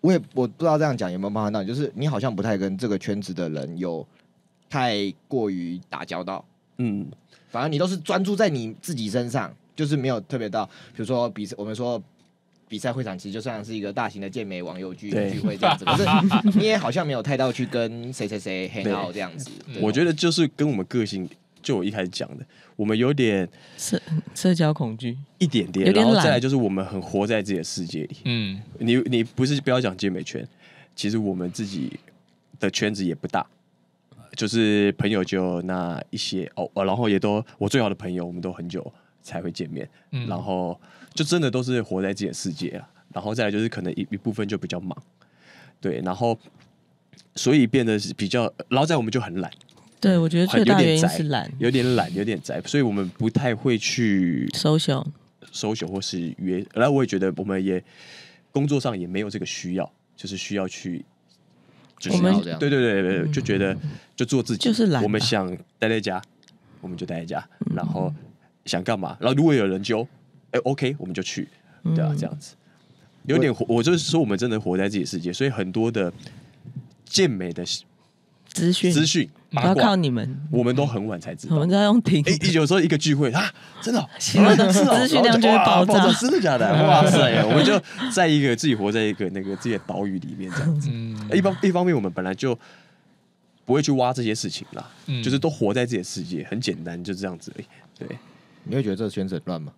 我也我不知道这样讲有没有帮到你，就是你好像不太跟这个圈子的人有太过于打交道，嗯，反正你都是专注在你自己身上，就是没有特别到，比如说比我们说比赛会场其实就算是一个大型的健美网友聚聚会这样子，可是你也好像没有太到去跟谁谁谁 hang out 这样子。我觉得就是跟我们个性。就我一开始讲的，我们有点社社交恐惧，一点点，然后再来就是我们很活在自己的世界里。嗯，你你不是不要讲健美圈，其实我们自己的圈子也不大，就是朋友就那一些哦，然后也都我最好的朋友，我们都很久才会见面，然后就真的都是活在自己的世界啊。然后再来就是可能一一部分就比较忙，对，然后所以变得是比较，然后再我们就很懒。对，我觉得最大有原因是懒，有点懒，有点宅，所以我们不太会去搜寻、搜寻或是约。然后我也觉得，我们也工作上也没有这个需要，就是需要去，就是这样。对对对，就觉得就做自己，就是懒。我们想待在家，我们就待在家。然后想干嘛？然后如果有人揪，哎，OK，我们就去。对啊，这样子。有点，我就是说，我们真的活在自己世界，所以很多的健美的。资讯资讯，我要靠你们。我们都很晚才知道，我们在用听。哎，有时候一个聚会啊，真的，真的资讯量就会爆炸，真的假的？哇塞！我们就在一个自己活在一个那个自己的岛屿里面，这样子。一方一方面，我们本来就不会去挖这些事情啦，就是都活在自己的世界，很简单，就这样子而已。对，你会觉得这个圈子乱吗？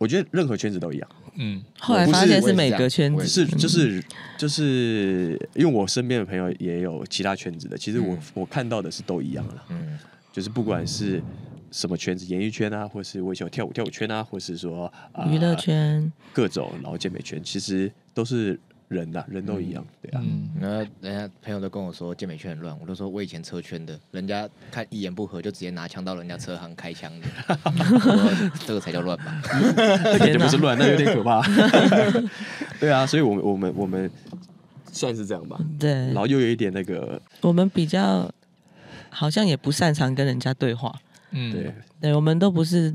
我觉得任何圈子都一样。嗯，后来发现是每个圈子是就是就是，因为我身边的朋友也有其他圈子的。其实我我看到的是都一样了。嗯，就是不管是什么圈子，演艺圈啊，或是我喜欢跳舞跳舞圈啊，或是说娱乐圈各种，然后健美圈，其实都是。人呐，人都一样，对啊。嗯，然后人家朋友都跟我说，健美圈很乱，我都说我以前车圈的，人家看一言不合就直接拿枪到人家车行开枪的，这个才叫乱吧？这不是乱，那有点可怕。对啊，所以，我们我们我们算是这样吧。对。然后又有一点那个，我们比较好像也不擅长跟人家对话。嗯，对对，我们都不是。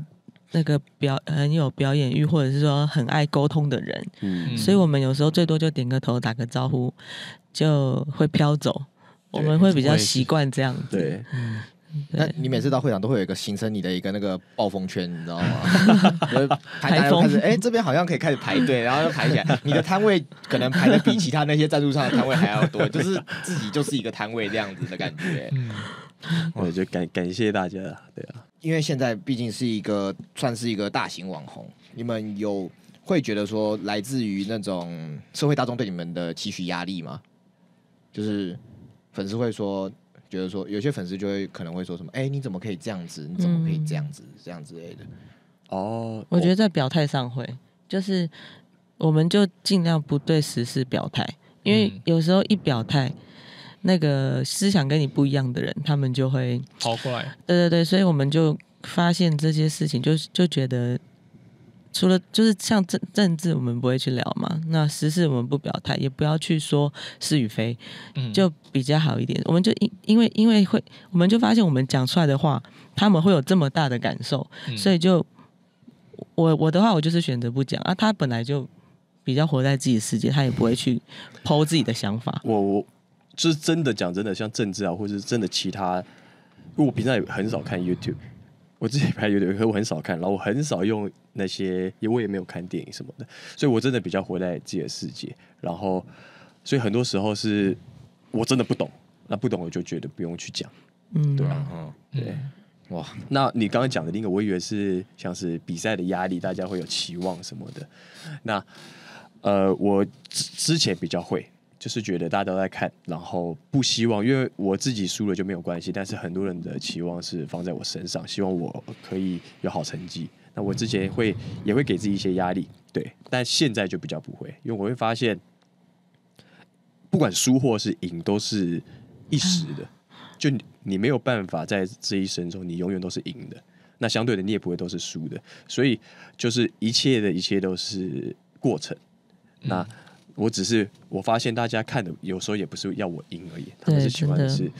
那个表很有表演欲，或者是说很爱沟通的人，嗯，所以我们有时候最多就点个头、打个招呼，就会飘走。我们会比较习惯这样子。对，那你每次到会场都会有一个形成你的一个那个暴风圈，你知道吗？排 排开始，哎，这边好像可以开始排队，然后就排起来。你的摊位可能排的比其他那些赞助商的摊位还要多，就是自己就是一个摊位这样子的感觉。嗯，我就感感谢大家，对啊。因为现在毕竟是一个算是一个大型网红，你们有会觉得说来自于那种社会大众对你们的期许压力吗？就是粉丝会说，觉得说有些粉丝就会可能会说什么，哎，你怎么可以这样子？你怎么可以这样子？这样之类的。哦，我觉得在表态上会，就是我们就尽量不对时事表态，因为有时候一表态。那个思想跟你不一样的人，他们就会好怪。对对对，所以我们就发现这些事情，就是就觉得除了就是像政政治，我们不会去聊嘛。那时事我们不表态，也不要去说是与非，就比较好一点。我们就因因为因为会，我们就发现我们讲出来的话，他们会有这么大的感受，所以就我我的话，我就是选择不讲啊。他本来就比较活在自己的世界，他也不会去剖自己的想法。我我。就是真的讲真的，像政治啊，或者是真的其他，因为我平常也很少看 YouTube，我自己拍 YouTube，我很少看，然后我很少用那些，因为我也没有看电影什么的，所以我真的比较活在自己的世界。然后，所以很多时候是我真的不懂，那不懂我就觉得不用去讲，嗯，对啊，对，哇，那你刚刚讲的那个，我以为是像是比赛的压力，大家会有期望什么的，那呃，我之之前比较会。就是觉得大家都在看，然后不希望，因为我自己输了就没有关系。但是很多人的期望是放在我身上，希望我可以有好成绩。那我之前会也会给自己一些压力，对，但现在就比较不会，因为我会发现，不管输或是赢，都是一时的。就你没有办法在这一生中，你永远都是赢的。那相对的，你也不会都是输的。所以就是一切的一切都是过程。那。我只是我发现大家看的有时候也不是要我赢而已，他们是喜欢是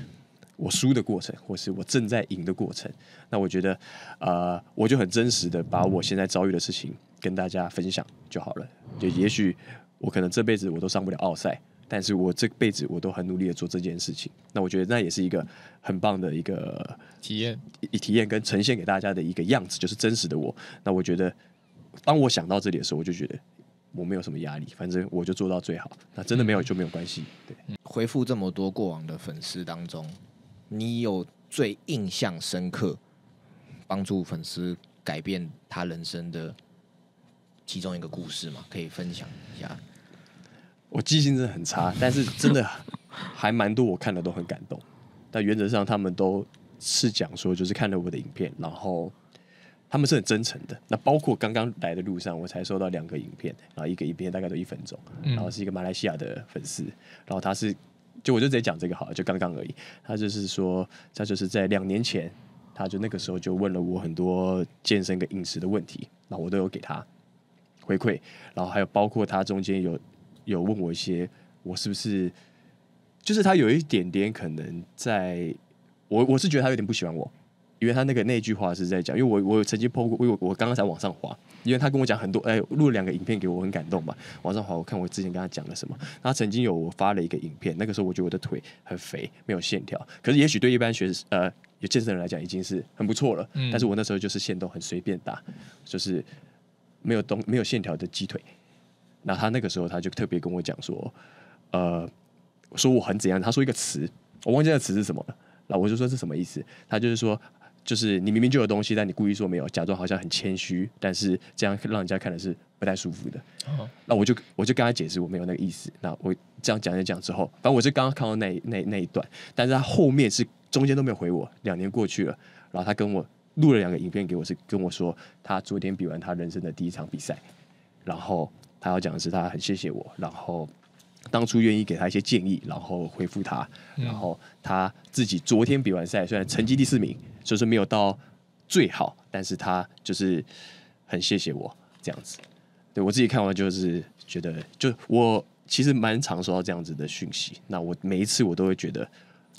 我输的过程，或是我正在赢的过程。那我觉得啊，我就很真实的把我现在遭遇的事情跟大家分享就好了。就也许我可能这辈子我都上不了奥赛，但是我这辈子我都很努力的做这件事情。那我觉得那也是一个很棒的一个体验，体验跟呈现给大家的一个样子就是真实的我。那我觉得当我想到这里的时候，我就觉得。我没有什么压力，反正我就做到最好。那真的没有就没有关系。对，回复这么多过往的粉丝当中，你有最印象深刻帮助粉丝改变他人生的其中一个故事吗？可以分享一下。我记性真的很差，但是真的还蛮多，我看了都很感动。但原则上，他们都是讲说，就是看了我的影片，然后。他们是很真诚的。那包括刚刚来的路上，我才收到两个影片，然后一个影片大概都一分钟，然后是一个马来西亚的粉丝，然后他是就我就直接讲这个好，了，就刚刚而已。他就是说，他就是在两年前，他就那个时候就问了我很多健身跟饮食的问题，那我都有给他回馈。然后还有包括他中间有有问我一些，我是不是就是他有一点点可能在，我我是觉得他有点不喜欢我。因为他那个那句话是在讲，因为我我曾经剖过，因为我我刚刚才往上滑，因为他跟我讲很多，哎，录了两个影片给我，很感动嘛。往上滑，我看我之前跟他讲了什么。他曾经有我发了一个影片，那个时候我觉得我的腿很肥，没有线条，可是也许对一般学呃有健身的人来讲已经是很不错了。嗯，但是我那时候就是线都很随便打，就是没有东没有线条的鸡腿。那他那个时候他就特别跟我讲说，呃，说我很怎样？他说一个词，我忘记那词是什么了。那我就说是什么意思？他就是说。就是你明明就有东西，但你故意说没有，假装好像很谦虚，但是这样让人家看的是不太舒服的。那我就我就跟他解释我没有那个意思。那我这样讲一讲之后，反正我是刚刚看到那那那一段，但是他后面是中间都没有回我。两年过去了，然后他跟我录了两个影片给我，是跟我说他昨天比完他人生的第一场比赛，然后他要讲的是他很谢谢我，然后。当初愿意给他一些建议，然后回复他，然后他自己昨天比完赛，虽然成绩第四名，就是没有到最好，但是他就是很谢谢我这样子。对我自己看完就是觉得，就我其实蛮常收到这样子的讯息。那我每一次我都会觉得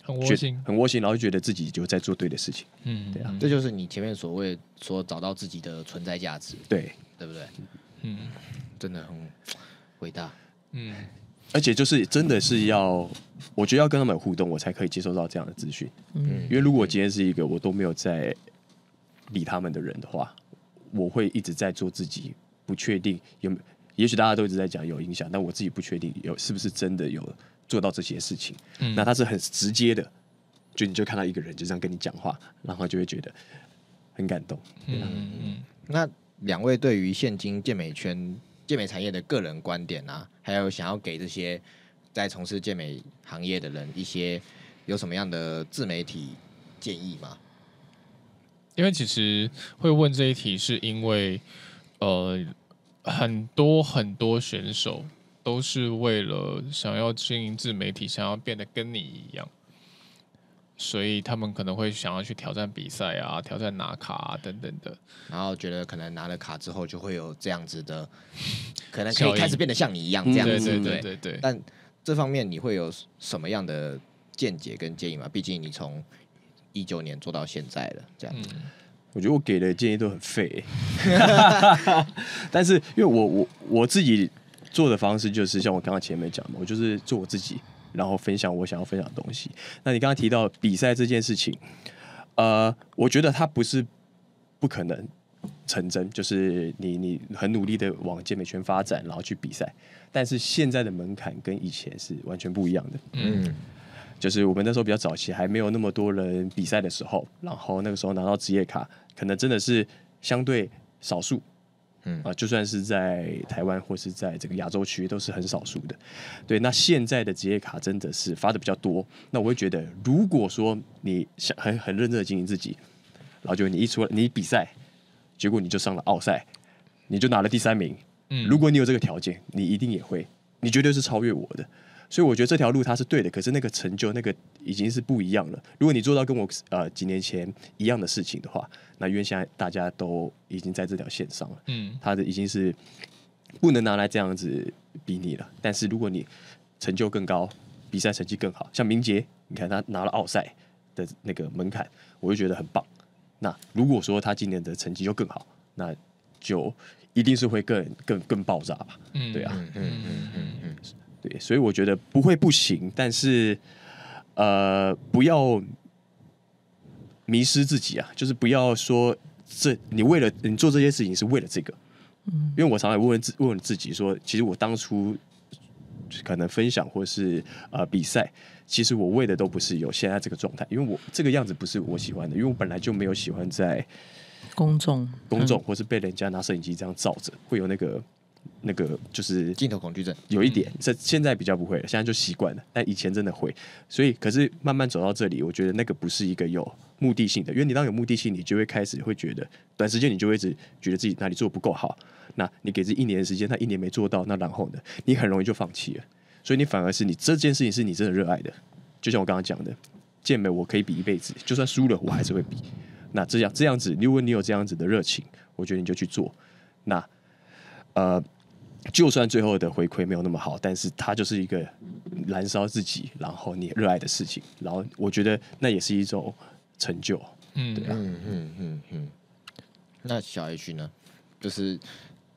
很窝心，很窝心，然后觉得自己就在做对的事情。嗯，对啊，这就是你前面所谓说找到自己的存在价值，对对不对？嗯，真的很伟大。嗯。而且就是真的是要，我觉得要跟他们互动，我才可以接收到这样的资讯。嗯，因为如果今天是一个我都没有在理他们的人的话，我会一直在做自己不确定有，也许大家都一直在讲有影响，但我自己不确定有是不是真的有做到这些事情。嗯，那他是很直接的，就你就看到一个人就这样跟你讲话，然后就会觉得很感动。嗯，那两位对于现今健美圈？健美产业的个人观点啊，还有想要给这些在从事健美行业的人一些有什么样的自媒体建议吗？因为其实会问这一题，是因为呃，很多很多选手都是为了想要经营自媒体，想要变得跟你一样。所以他们可能会想要去挑战比赛啊，挑战拿卡啊等等的，然后觉得可能拿了卡之后就会有这样子的，可能可以开始变得像你一样这样，对对对对。但这方面你会有什么样的见解跟建议吗？毕竟你从一九年做到现在的这样，我觉得我给的建议都很废，但是因为我我我自己做的方式就是像我刚刚前面讲嘛，我就是做我自己。然后分享我想要分享的东西。那你刚刚提到比赛这件事情，呃，我觉得它不是不可能成真，就是你你很努力的往健美圈发展，然后去比赛，但是现在的门槛跟以前是完全不一样的。嗯，就是我们那时候比较早期，还没有那么多人比赛的时候，然后那个时候拿到职业卡，可能真的是相对少数。嗯啊，就算是在台湾或是在这个亚洲区，都是很少数的。对，那现在的职业卡真的是发的比较多。那我会觉得，如果说你想很很认真的经营自己，然后就你一出你比赛，结果你就上了奥赛，你就拿了第三名。嗯，如果你有这个条件，你一定也会，你绝对是超越我的。所以我觉得这条路他是对的，可是那个成就那个已经是不一样了。如果你做到跟我呃几年前一样的事情的话，那因为现在大家都已经在这条线上了，嗯，他的已经是不能拿来这样子比拟了。但是如果你成就更高，比赛成绩更好，像明杰，你看他拿了奥赛的那个门槛，我就觉得很棒。那如果说他今年的成绩就更好，那就一定是会更更更爆炸吧？嗯，对啊，嗯嗯嗯嗯。对，所以我觉得不会不行，但是呃，不要迷失自己啊，就是不要说这你为了你做这些事情是为了这个，嗯，因为我常常问问自问自己说，其实我当初可能分享或是呃比赛，其实我为的都不是有现在这个状态，因为我这个样子不是我喜欢的，因为我本来就没有喜欢在公众公众或是被人家拿摄影机这样照着，会有那个。那个就是镜头恐惧症，有一点，这现在比较不会了，现在就习惯了。但以前真的会，所以可是慢慢走到这里，我觉得那个不是一个有目的性的，因为你当有目的性，你就会开始会觉得，短时间你就会一直觉得自己哪里做不够好。那你给这一年的时间，他一年没做到，那然后呢，你很容易就放弃了。所以你反而是你这件事情是你真的热爱的，就像我刚刚讲的，健美我可以比一辈子，就算输了我还是会比。那这样这样子，如果你有这样子的热情，我觉得你就去做。那呃。就算最后的回馈没有那么好，但是它就是一个燃烧自己，然后你热爱的事情，然后我觉得那也是一种成就，嗯，对啊，嗯嗯嗯嗯。那小 H 呢，就是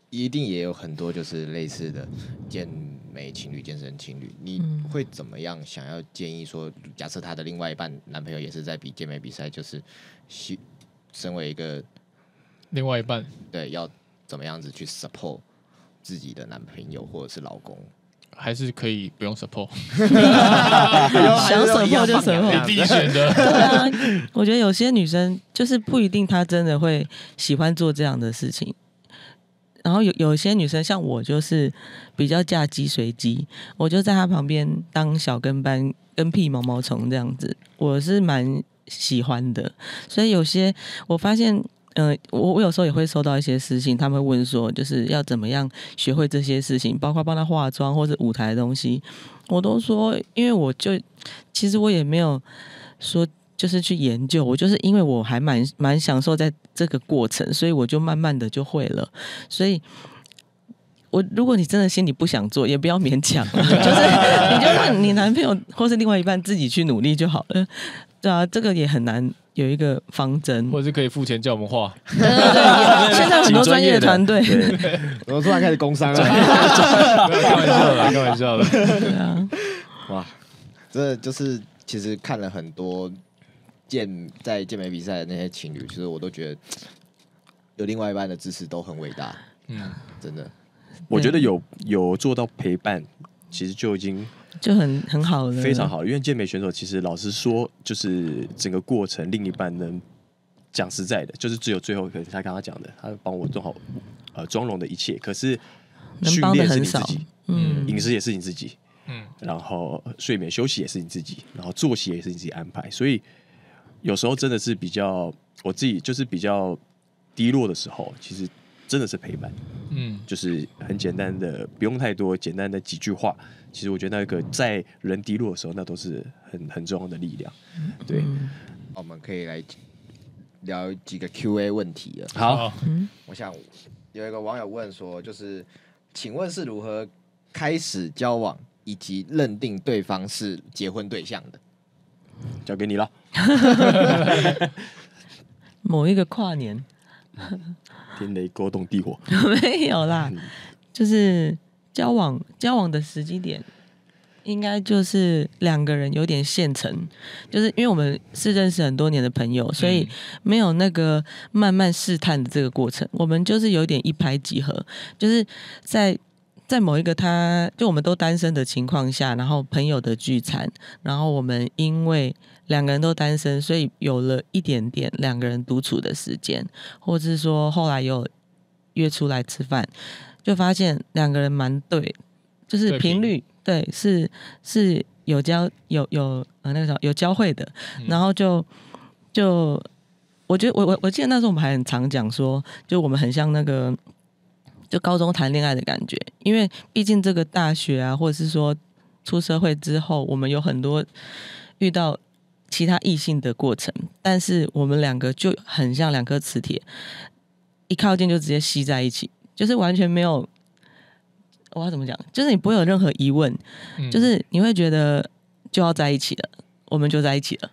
一定也有很多就是类似的健美情侣、健身情侣，你会怎么样想要建议说，假设他的另外一半男朋友也是在比健美比赛，就是是身为一个另外一半，对，要怎么样子去 support？自己的男朋友或者是老公，还是可以不用 support，想 support 就 support，你的。对啊，我觉得有些女生就是不一定她真的会喜欢做这样的事情。然后有有些女生像我就是比较嫁鸡随鸡，我就在她旁边当小跟班、跟屁毛毛虫这样子，我是蛮喜欢的。所以有些我发现。嗯，我我有时候也会收到一些私信，他们会问说，就是要怎么样学会这些事情，包括帮他化妆或者舞台的东西，我都说，因为我就其实我也没有说就是去研究，我就是因为我还蛮蛮享受在这个过程，所以我就慢慢的就会了。所以，我如果你真的心里不想做，也不要勉强，就是 你就问你男朋友或是另外一半自己去努力就好了。对啊，这个也很难有一个方针，或者是可以付钱叫我们画。现在很多专业的团队，我突然开始工商了，开玩笑的，开玩笑的。哇，这就是其实看了很多健在健美比赛的那些情侣，其实我都觉得有另外一半的支持都很伟大。嗯，真的，我觉得有有做到陪伴，其实就已经。就很很好了，非常好。因为健美选手其实老实说，就是整个过程，另一半能讲实在的，就是只有最后可能他刚刚讲的，他帮我做好呃妆容的一切。可是训练是你自己，嗯，饮食也是你自己，嗯，然后睡眠休息也是你自己，然后作息也是你自己安排。所以有时候真的是比较，我自己就是比较低落的时候，其实真的是陪伴，嗯，就是很简单的，不用太多，简单的几句话。其实我觉得那个在人低落的时候，那都是很很重要的力量。对，我们可以来聊几个 Q&A 问题了。好，我想有一个网友问说，就是请问是如何开始交往以及认定对方是结婚对象的？交给你了。某一个跨年，天雷勾动地火，没有啦，就是。交往交往的时机点，应该就是两个人有点现成，就是因为我们是认识很多年的朋友，所以没有那个慢慢试探的这个过程。我们就是有点一拍即合，就是在在某一个他就我们都单身的情况下，然后朋友的聚餐，然后我们因为两个人都单身，所以有了一点点两个人独处的时间，或者是说后来又约出来吃饭。就发现两个人蛮对，就是频率对，是是有交有有呃那个什么有交汇的，然后就就我觉得我我我记得那时候我们还很常讲说，就我们很像那个就高中谈恋爱的感觉，因为毕竟这个大学啊，或者是说出社会之后，我们有很多遇到其他异性的过程，但是我们两个就很像两颗磁铁，一靠近就直接吸在一起。就是完全没有，我要怎么讲？就是你不会有任何疑问，就是你会觉得就要在一起了，我们就在一起了。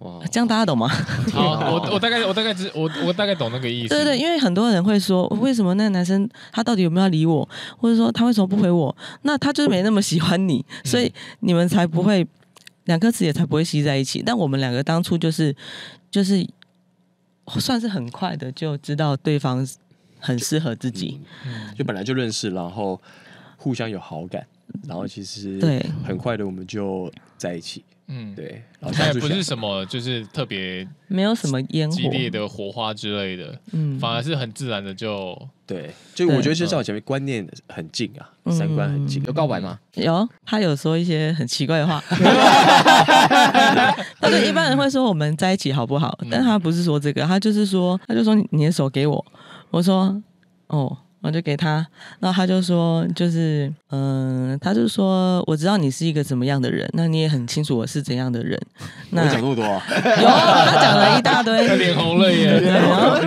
哦，这样大家懂吗？我我大概我大概知我我大概懂那个意思。对对，因为很多人会说，为什么那个男生他到底有没有理我，或者说他为什么不回我？那他就是没那么喜欢你，所以你们才不会两颗磁铁才不会吸在一起。但我们两个当初就是就是算是很快的就知道对方。很适合自己，就本来就认识，然后互相有好感，然后其实对很快的我们就在一起，嗯，对，但也不是什么就是特别没有什么烟火激烈的火花之类的，嗯，反而是很自然的就对，就我觉得在像前面观念很近啊，三观很近，有告白吗？有，他有说一些很奇怪的话，他就一般人会说我们在一起好不好？但他不是说这个，他就是说他就说你的手给我。我说哦，我就给他，然后他就说，就是嗯，他就说，我知道你是一个怎么样的人，那你也很清楚我是怎样的人。你 讲那么多，有他讲了一大堆，他脸红了耶。然后，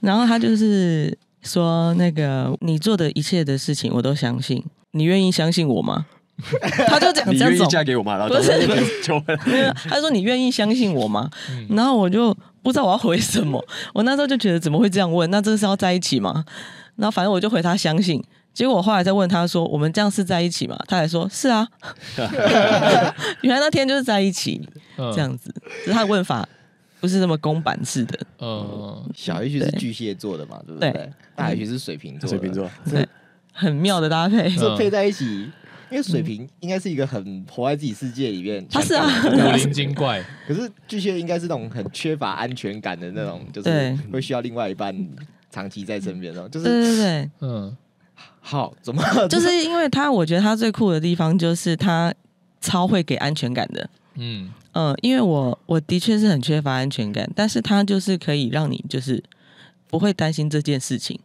然后他就是说，那个你做的一切的事情，我都相信。你愿意相信我吗？他就讲，你愿意嫁给我吗？不是，不是，他说你愿意相信我吗？然后我就。不知道我要回什么，我那时候就觉得怎么会这样问？那这是要在一起吗？那反正我就回他相信，结果我后来再问他说我们这样是在一起吗？他还说是啊，原来那天就是在一起这样子。他的问法不是那么公版式的。嗯，小 H 是巨蟹座的嘛，对不对？大 H 是水瓶座，水瓶座对，很妙的搭配，这配在一起。因为水瓶应该是一个很活在自己世界里面他是啊，古灵精怪。可是巨蟹应该是那种很缺乏安全感的那种，就是会需要另外一半长期在身边哦。就是对对对，嗯，好，怎么？就是因为他，我觉得他最酷的地方就是他超会给安全感的，嗯嗯，因为我我的确是很缺乏安全感，但是他就是可以让你就是不会担心这件事情。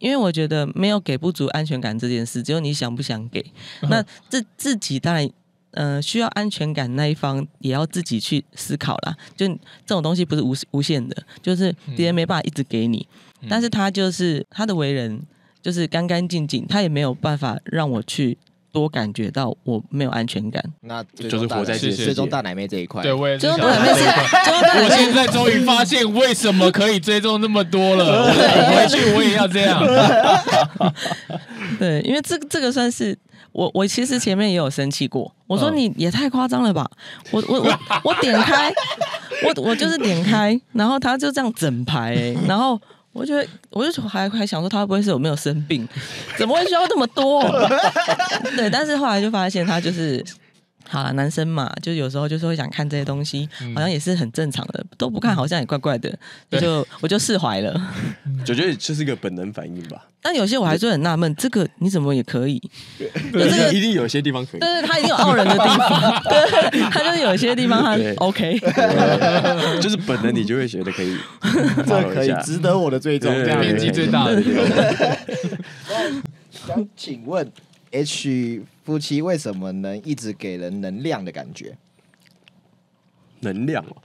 因为我觉得没有给不足安全感这件事，只有你想不想给。那自自己当然，嗯，需要安全感那一方也要自己去思考啦。就这种东西不是无无限的，就是别人没办法一直给你，但是他就是他的为人就是干干净净，他也没有办法让我去。多感觉到我没有安全感，那就是活在追追踪大奶妹这一块。对，追踪大奶妹这我现在终于发现为什么可以追踪那么多了。回去我也要这样。对，因为这这个算是我我其实前面也有生气过，我说你也太夸张了吧，我我我我点开，我我就是点开，然后他就这样整排，然后。我觉得，我就还还想说，他会不会是我没有生病？怎么会需要这么多？对，但是后来就发现他就是。好了，男生嘛，就有时候就是会想看这些东西，好像也是很正常的。都不看，好像也怪怪的，就我就释怀了。我 觉得这是个本能反应吧。但有些我还是很纳闷，这个你怎么也可以？但是、一定有些地方可以，但是他一定有傲人的地方。对，他就是有些地方他 OK。就是本能，你就会觉得可以，可以值得我的追踪，面积最大。的。想请问 H。夫妻为什么能一直给人能量的感觉？能量哦，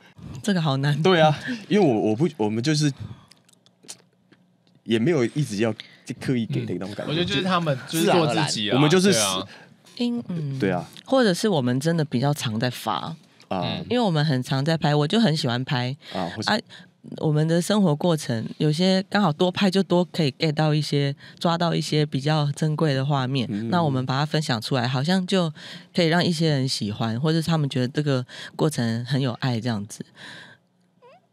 这个好难。对啊，因为我我不我们就是也没有一直要刻意给的那种感觉。我觉得就是他们做自己啊，我们就是因嗯，对啊，或者是我们真的比较常在发啊，因为我们很常在拍，我就很喜欢拍啊啊。我们的生活过程有些刚好多拍就多可以 get 到一些抓到一些比较珍贵的画面，那我们把它分享出来，好像就可以让一些人喜欢，或者他们觉得这个过程很有爱这样子。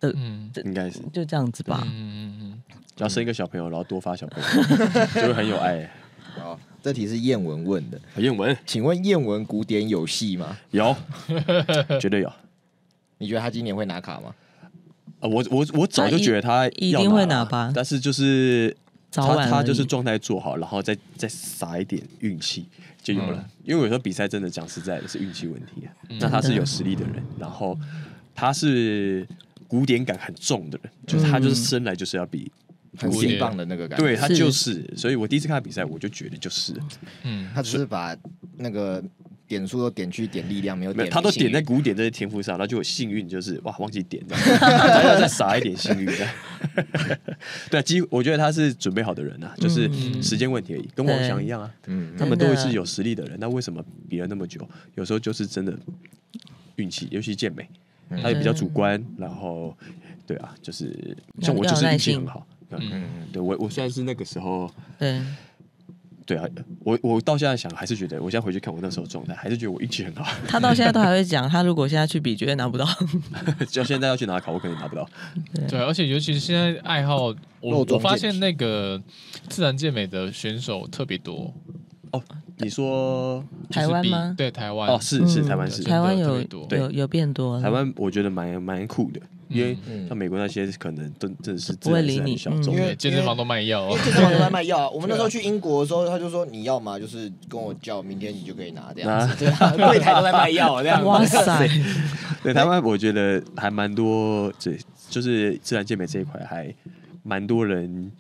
嗯，应该是就这样子吧。嗯，要生一个小朋友，然后多发小朋友 就会很有爱。好，这题是燕文问的。燕文，请问燕文古典有戏吗？有，绝对有。你觉得他今年会拿卡吗？呃，我我我早就觉得他一定会拿吧，但是就是早他他就是状态做好，然后再再撒一点运气就有了。因为有时候比赛真的讲实在的是运气问题啊。那他是有实力的人，然后他是古典感很重的人，就是他就是生来就是要比很硬棒的那个感觉。对他就是，所以我第一次看他比赛，我就觉得就是，嗯，他只是把那个。点数都点去点力量没有，没有他都点在古典这些天赋上，他 就有幸运，就是哇，忘记点了，要再撒一点幸运。对啊，我觉得他是准备好的人呐，就是时间问题而已，跟王翔一样啊，嗯，他们都是有实力的人，那为什么比了那么久？有时候就是真的运气，尤其健美，他也比较主观，然后对啊，就是像我就是运气很好，嗯对我我虽然是那个时候，嗯。对啊，我我到现在想还是觉得，我现在回去看我那时候状态，还是觉得我运气很好。他到现在都还会讲，他如果现在去比，绝对拿不到。就现在要去拿考，我肯定拿不到。对，而且尤其是现在爱好，我我发现那个自然健美的选手特别多。哦，你说台湾吗？对，台湾哦，是是台湾是台湾有有有变多。台湾我觉得蛮蛮酷的。因为像美国那些可能真的是不会理你，因为健身房都卖药，健身房都在卖药啊。我们那时候去英国的时候，他就说你要吗？就是跟我叫，明天你就可以拿这样子，柜台都在卖药这样 哇塞！对台湾，我觉得还蛮多，这就是自然健美这一块还蛮多人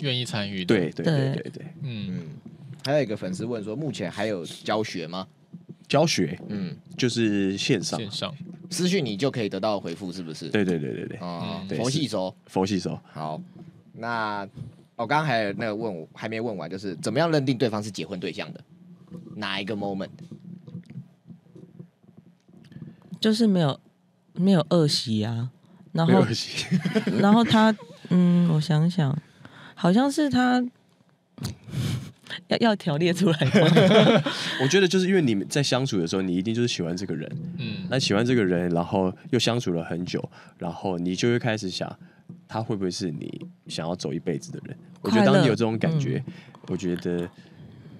愿意参与。对对对对对，嗯。还有一个粉丝问说：目前还有教学吗？教学，嗯，就是线上线上。私讯你就可以得到回复，是不是？对对对对对。哦，佛系说。佛系说。好，那我刚刚还有那个问我，还没问完，就是怎么样认定对方是结婚对象的？哪一个 moment？就是没有没有恶习啊，然后然后他嗯，我想想，好像是他。要要条列出来。我觉得就是因为你们在相处的时候，你一定就是喜欢这个人，嗯，那喜欢这个人，然后又相处了很久，然后你就会开始想，他会不会是你想要走一辈子的人？我觉得当你有这种感觉，我觉得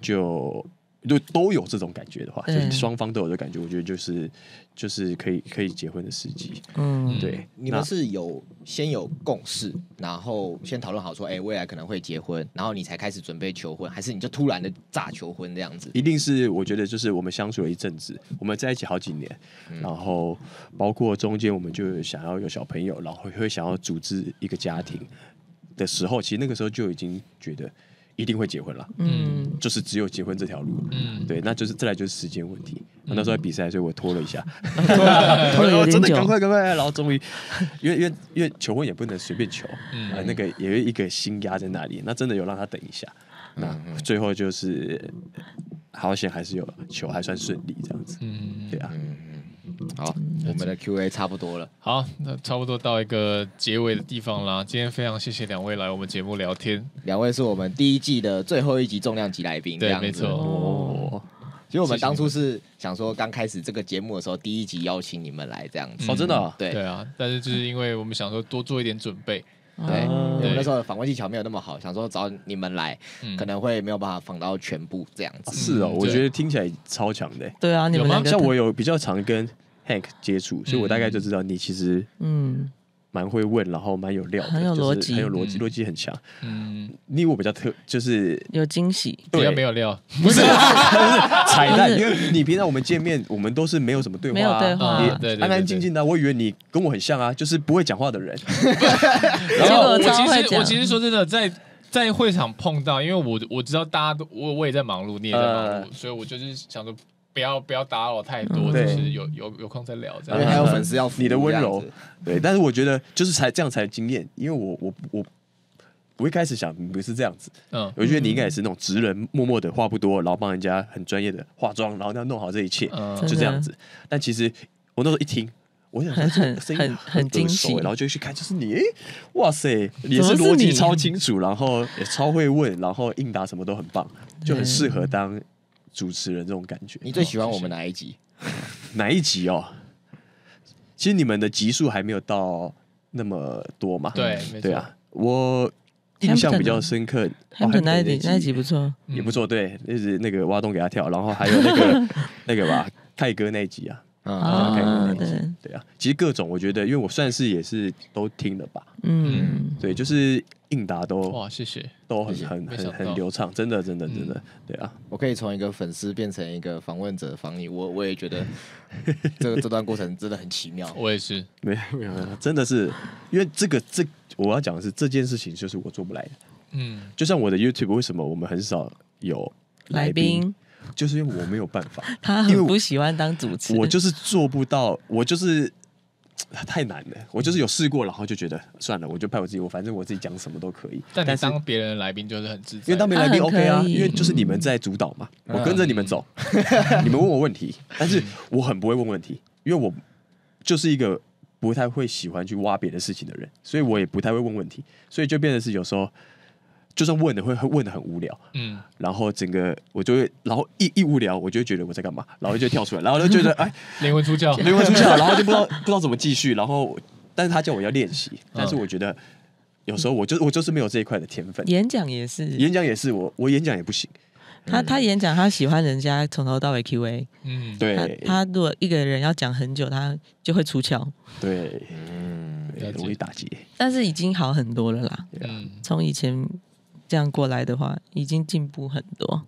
就。就都有这种感觉的话，就是双方都有这感觉，我觉得就是就是可以可以结婚的时机。嗯，对。你们是有先有共识，然后先讨论好说，哎，未来可能会结婚，然后你才开始准备求婚，还是你就突然的炸求婚这样子？一定是，我觉得就是我们相处了一阵子，我们在一起好几年，然后包括中间我们就想要有小朋友，然后会想要组织一个家庭的时候，其实那个时候就已经觉得。一定会结婚了，嗯，就是只有结婚这条路，嗯，对，那就是再来就是时间问题。那时候在比赛，所以我拖了一下，拖了有 赶快赶快，然后终于，因为因为因为求婚也不能随便求，那个也有一个心压在那里，那真的有让他等一下，那最后就是好险还是有求，还算顺利这样子，嗯，对啊。好，我们的 Q A 差不多了。好，那差不多到一个结尾的地方啦。今天非常谢谢两位来我们节目聊天。两位是我们第一季的最后一集重量级来宾。对，没错。哦，其实我们当初是想说，刚开始这个节目的时候，第一集邀请你们来这样子。哦，真的。对。对啊，但是就是因为我们想说多做一点准备。对。我们那时候访问技巧没有那么好，想说找你们来，可能会没有办法访到全部这样子。是哦，我觉得听起来超强的。对啊，你们两个。像我有比较常跟。h a n k 接触，所以我大概就知道你其实嗯蛮会问，然后蛮有料，很有逻辑，很有逻辑，逻辑很强。嗯，你我比较特，就是有惊喜，对，没有料，不是 是彩蛋。因为你平常我们见面，我们都是没有什么对话，没有对话，对安静静的。我以为你跟我很像啊，就是不会讲话的人。然后我其实我其实说真的，在在会场碰到，因为我我知道大家都我我也在忙碌，你也在忙碌，所以我就是想说。不要不要打扰太多，就是有有有空再聊这样。因为还有粉丝要你的温柔，对。但是我觉得就是才这样才惊艳，因为我我我我一开始想不是这样子，嗯，我觉得你应该也是那种直人，默默的话不多，然后帮人家很专业的化妆，然后要弄好这一切，就这样子。但其实我那时候一听，我想很很很惊喜，然后就去看，就是你，哇塞，你是逻辑超清楚，然后也超会问，然后应答什么都很棒，就很适合当。主持人这种感觉，你最喜欢我们哪一集？哪一集哦？其实你们的集数还没有到那么多嘛？对，对啊，我印象比较深刻，那一集？那一集不错？也不错。对，就是那个挖洞给他跳，然后还有那个 那个吧，泰哥那一集啊。啊，对对啊，其实各种我觉得，因为我算是也是都听了吧，嗯，对，就是应答都哇，谢谢，都很很很很流畅，真的真的真的，对啊，我可以从一个粉丝变成一个访问者访你，我我也觉得 这个这段过程真的很奇妙，我也是，没没有，真的是因为这个这我要讲的是这件事情就是我做不来的，嗯，就像我的 YouTube 为什么我们很少有来宾。就是因为我没有办法，他因为不喜欢当主持，我就是做不到，我就是 太难了。我就是有试过，然后就觉得算了，我就派我自己，我反正我自己讲什么都可以。但当别人来宾就是很自在，因为当别人来宾 OK 啊，因为就是你们在主导嘛，我跟着你们走，你们问我问题，但是我很不会问问题，因为我就是一个不太会喜欢去挖别的事情的人，所以我也不太会问问题，所以就变得是有时候。就算问的会会问的很无聊，嗯，然后整个我就会，然后一一无聊，我就觉得我在干嘛，然后就跳出来，然后就觉得哎，灵魂出窍，灵魂出窍，然后就不知道 不知道怎么继续，然后但是他叫我要练习，但是我觉得有时候我就我就是没有这一块的天分，演讲也是，演讲也是，我我演讲也不行，他他演讲他喜欢人家从头到尾 Q A，嗯，对，他如果一个人要讲很久，他就会出窍，对，嗯，容易打击。但是已经好很多了啦，从以前。这样过来的话，已经进步很多。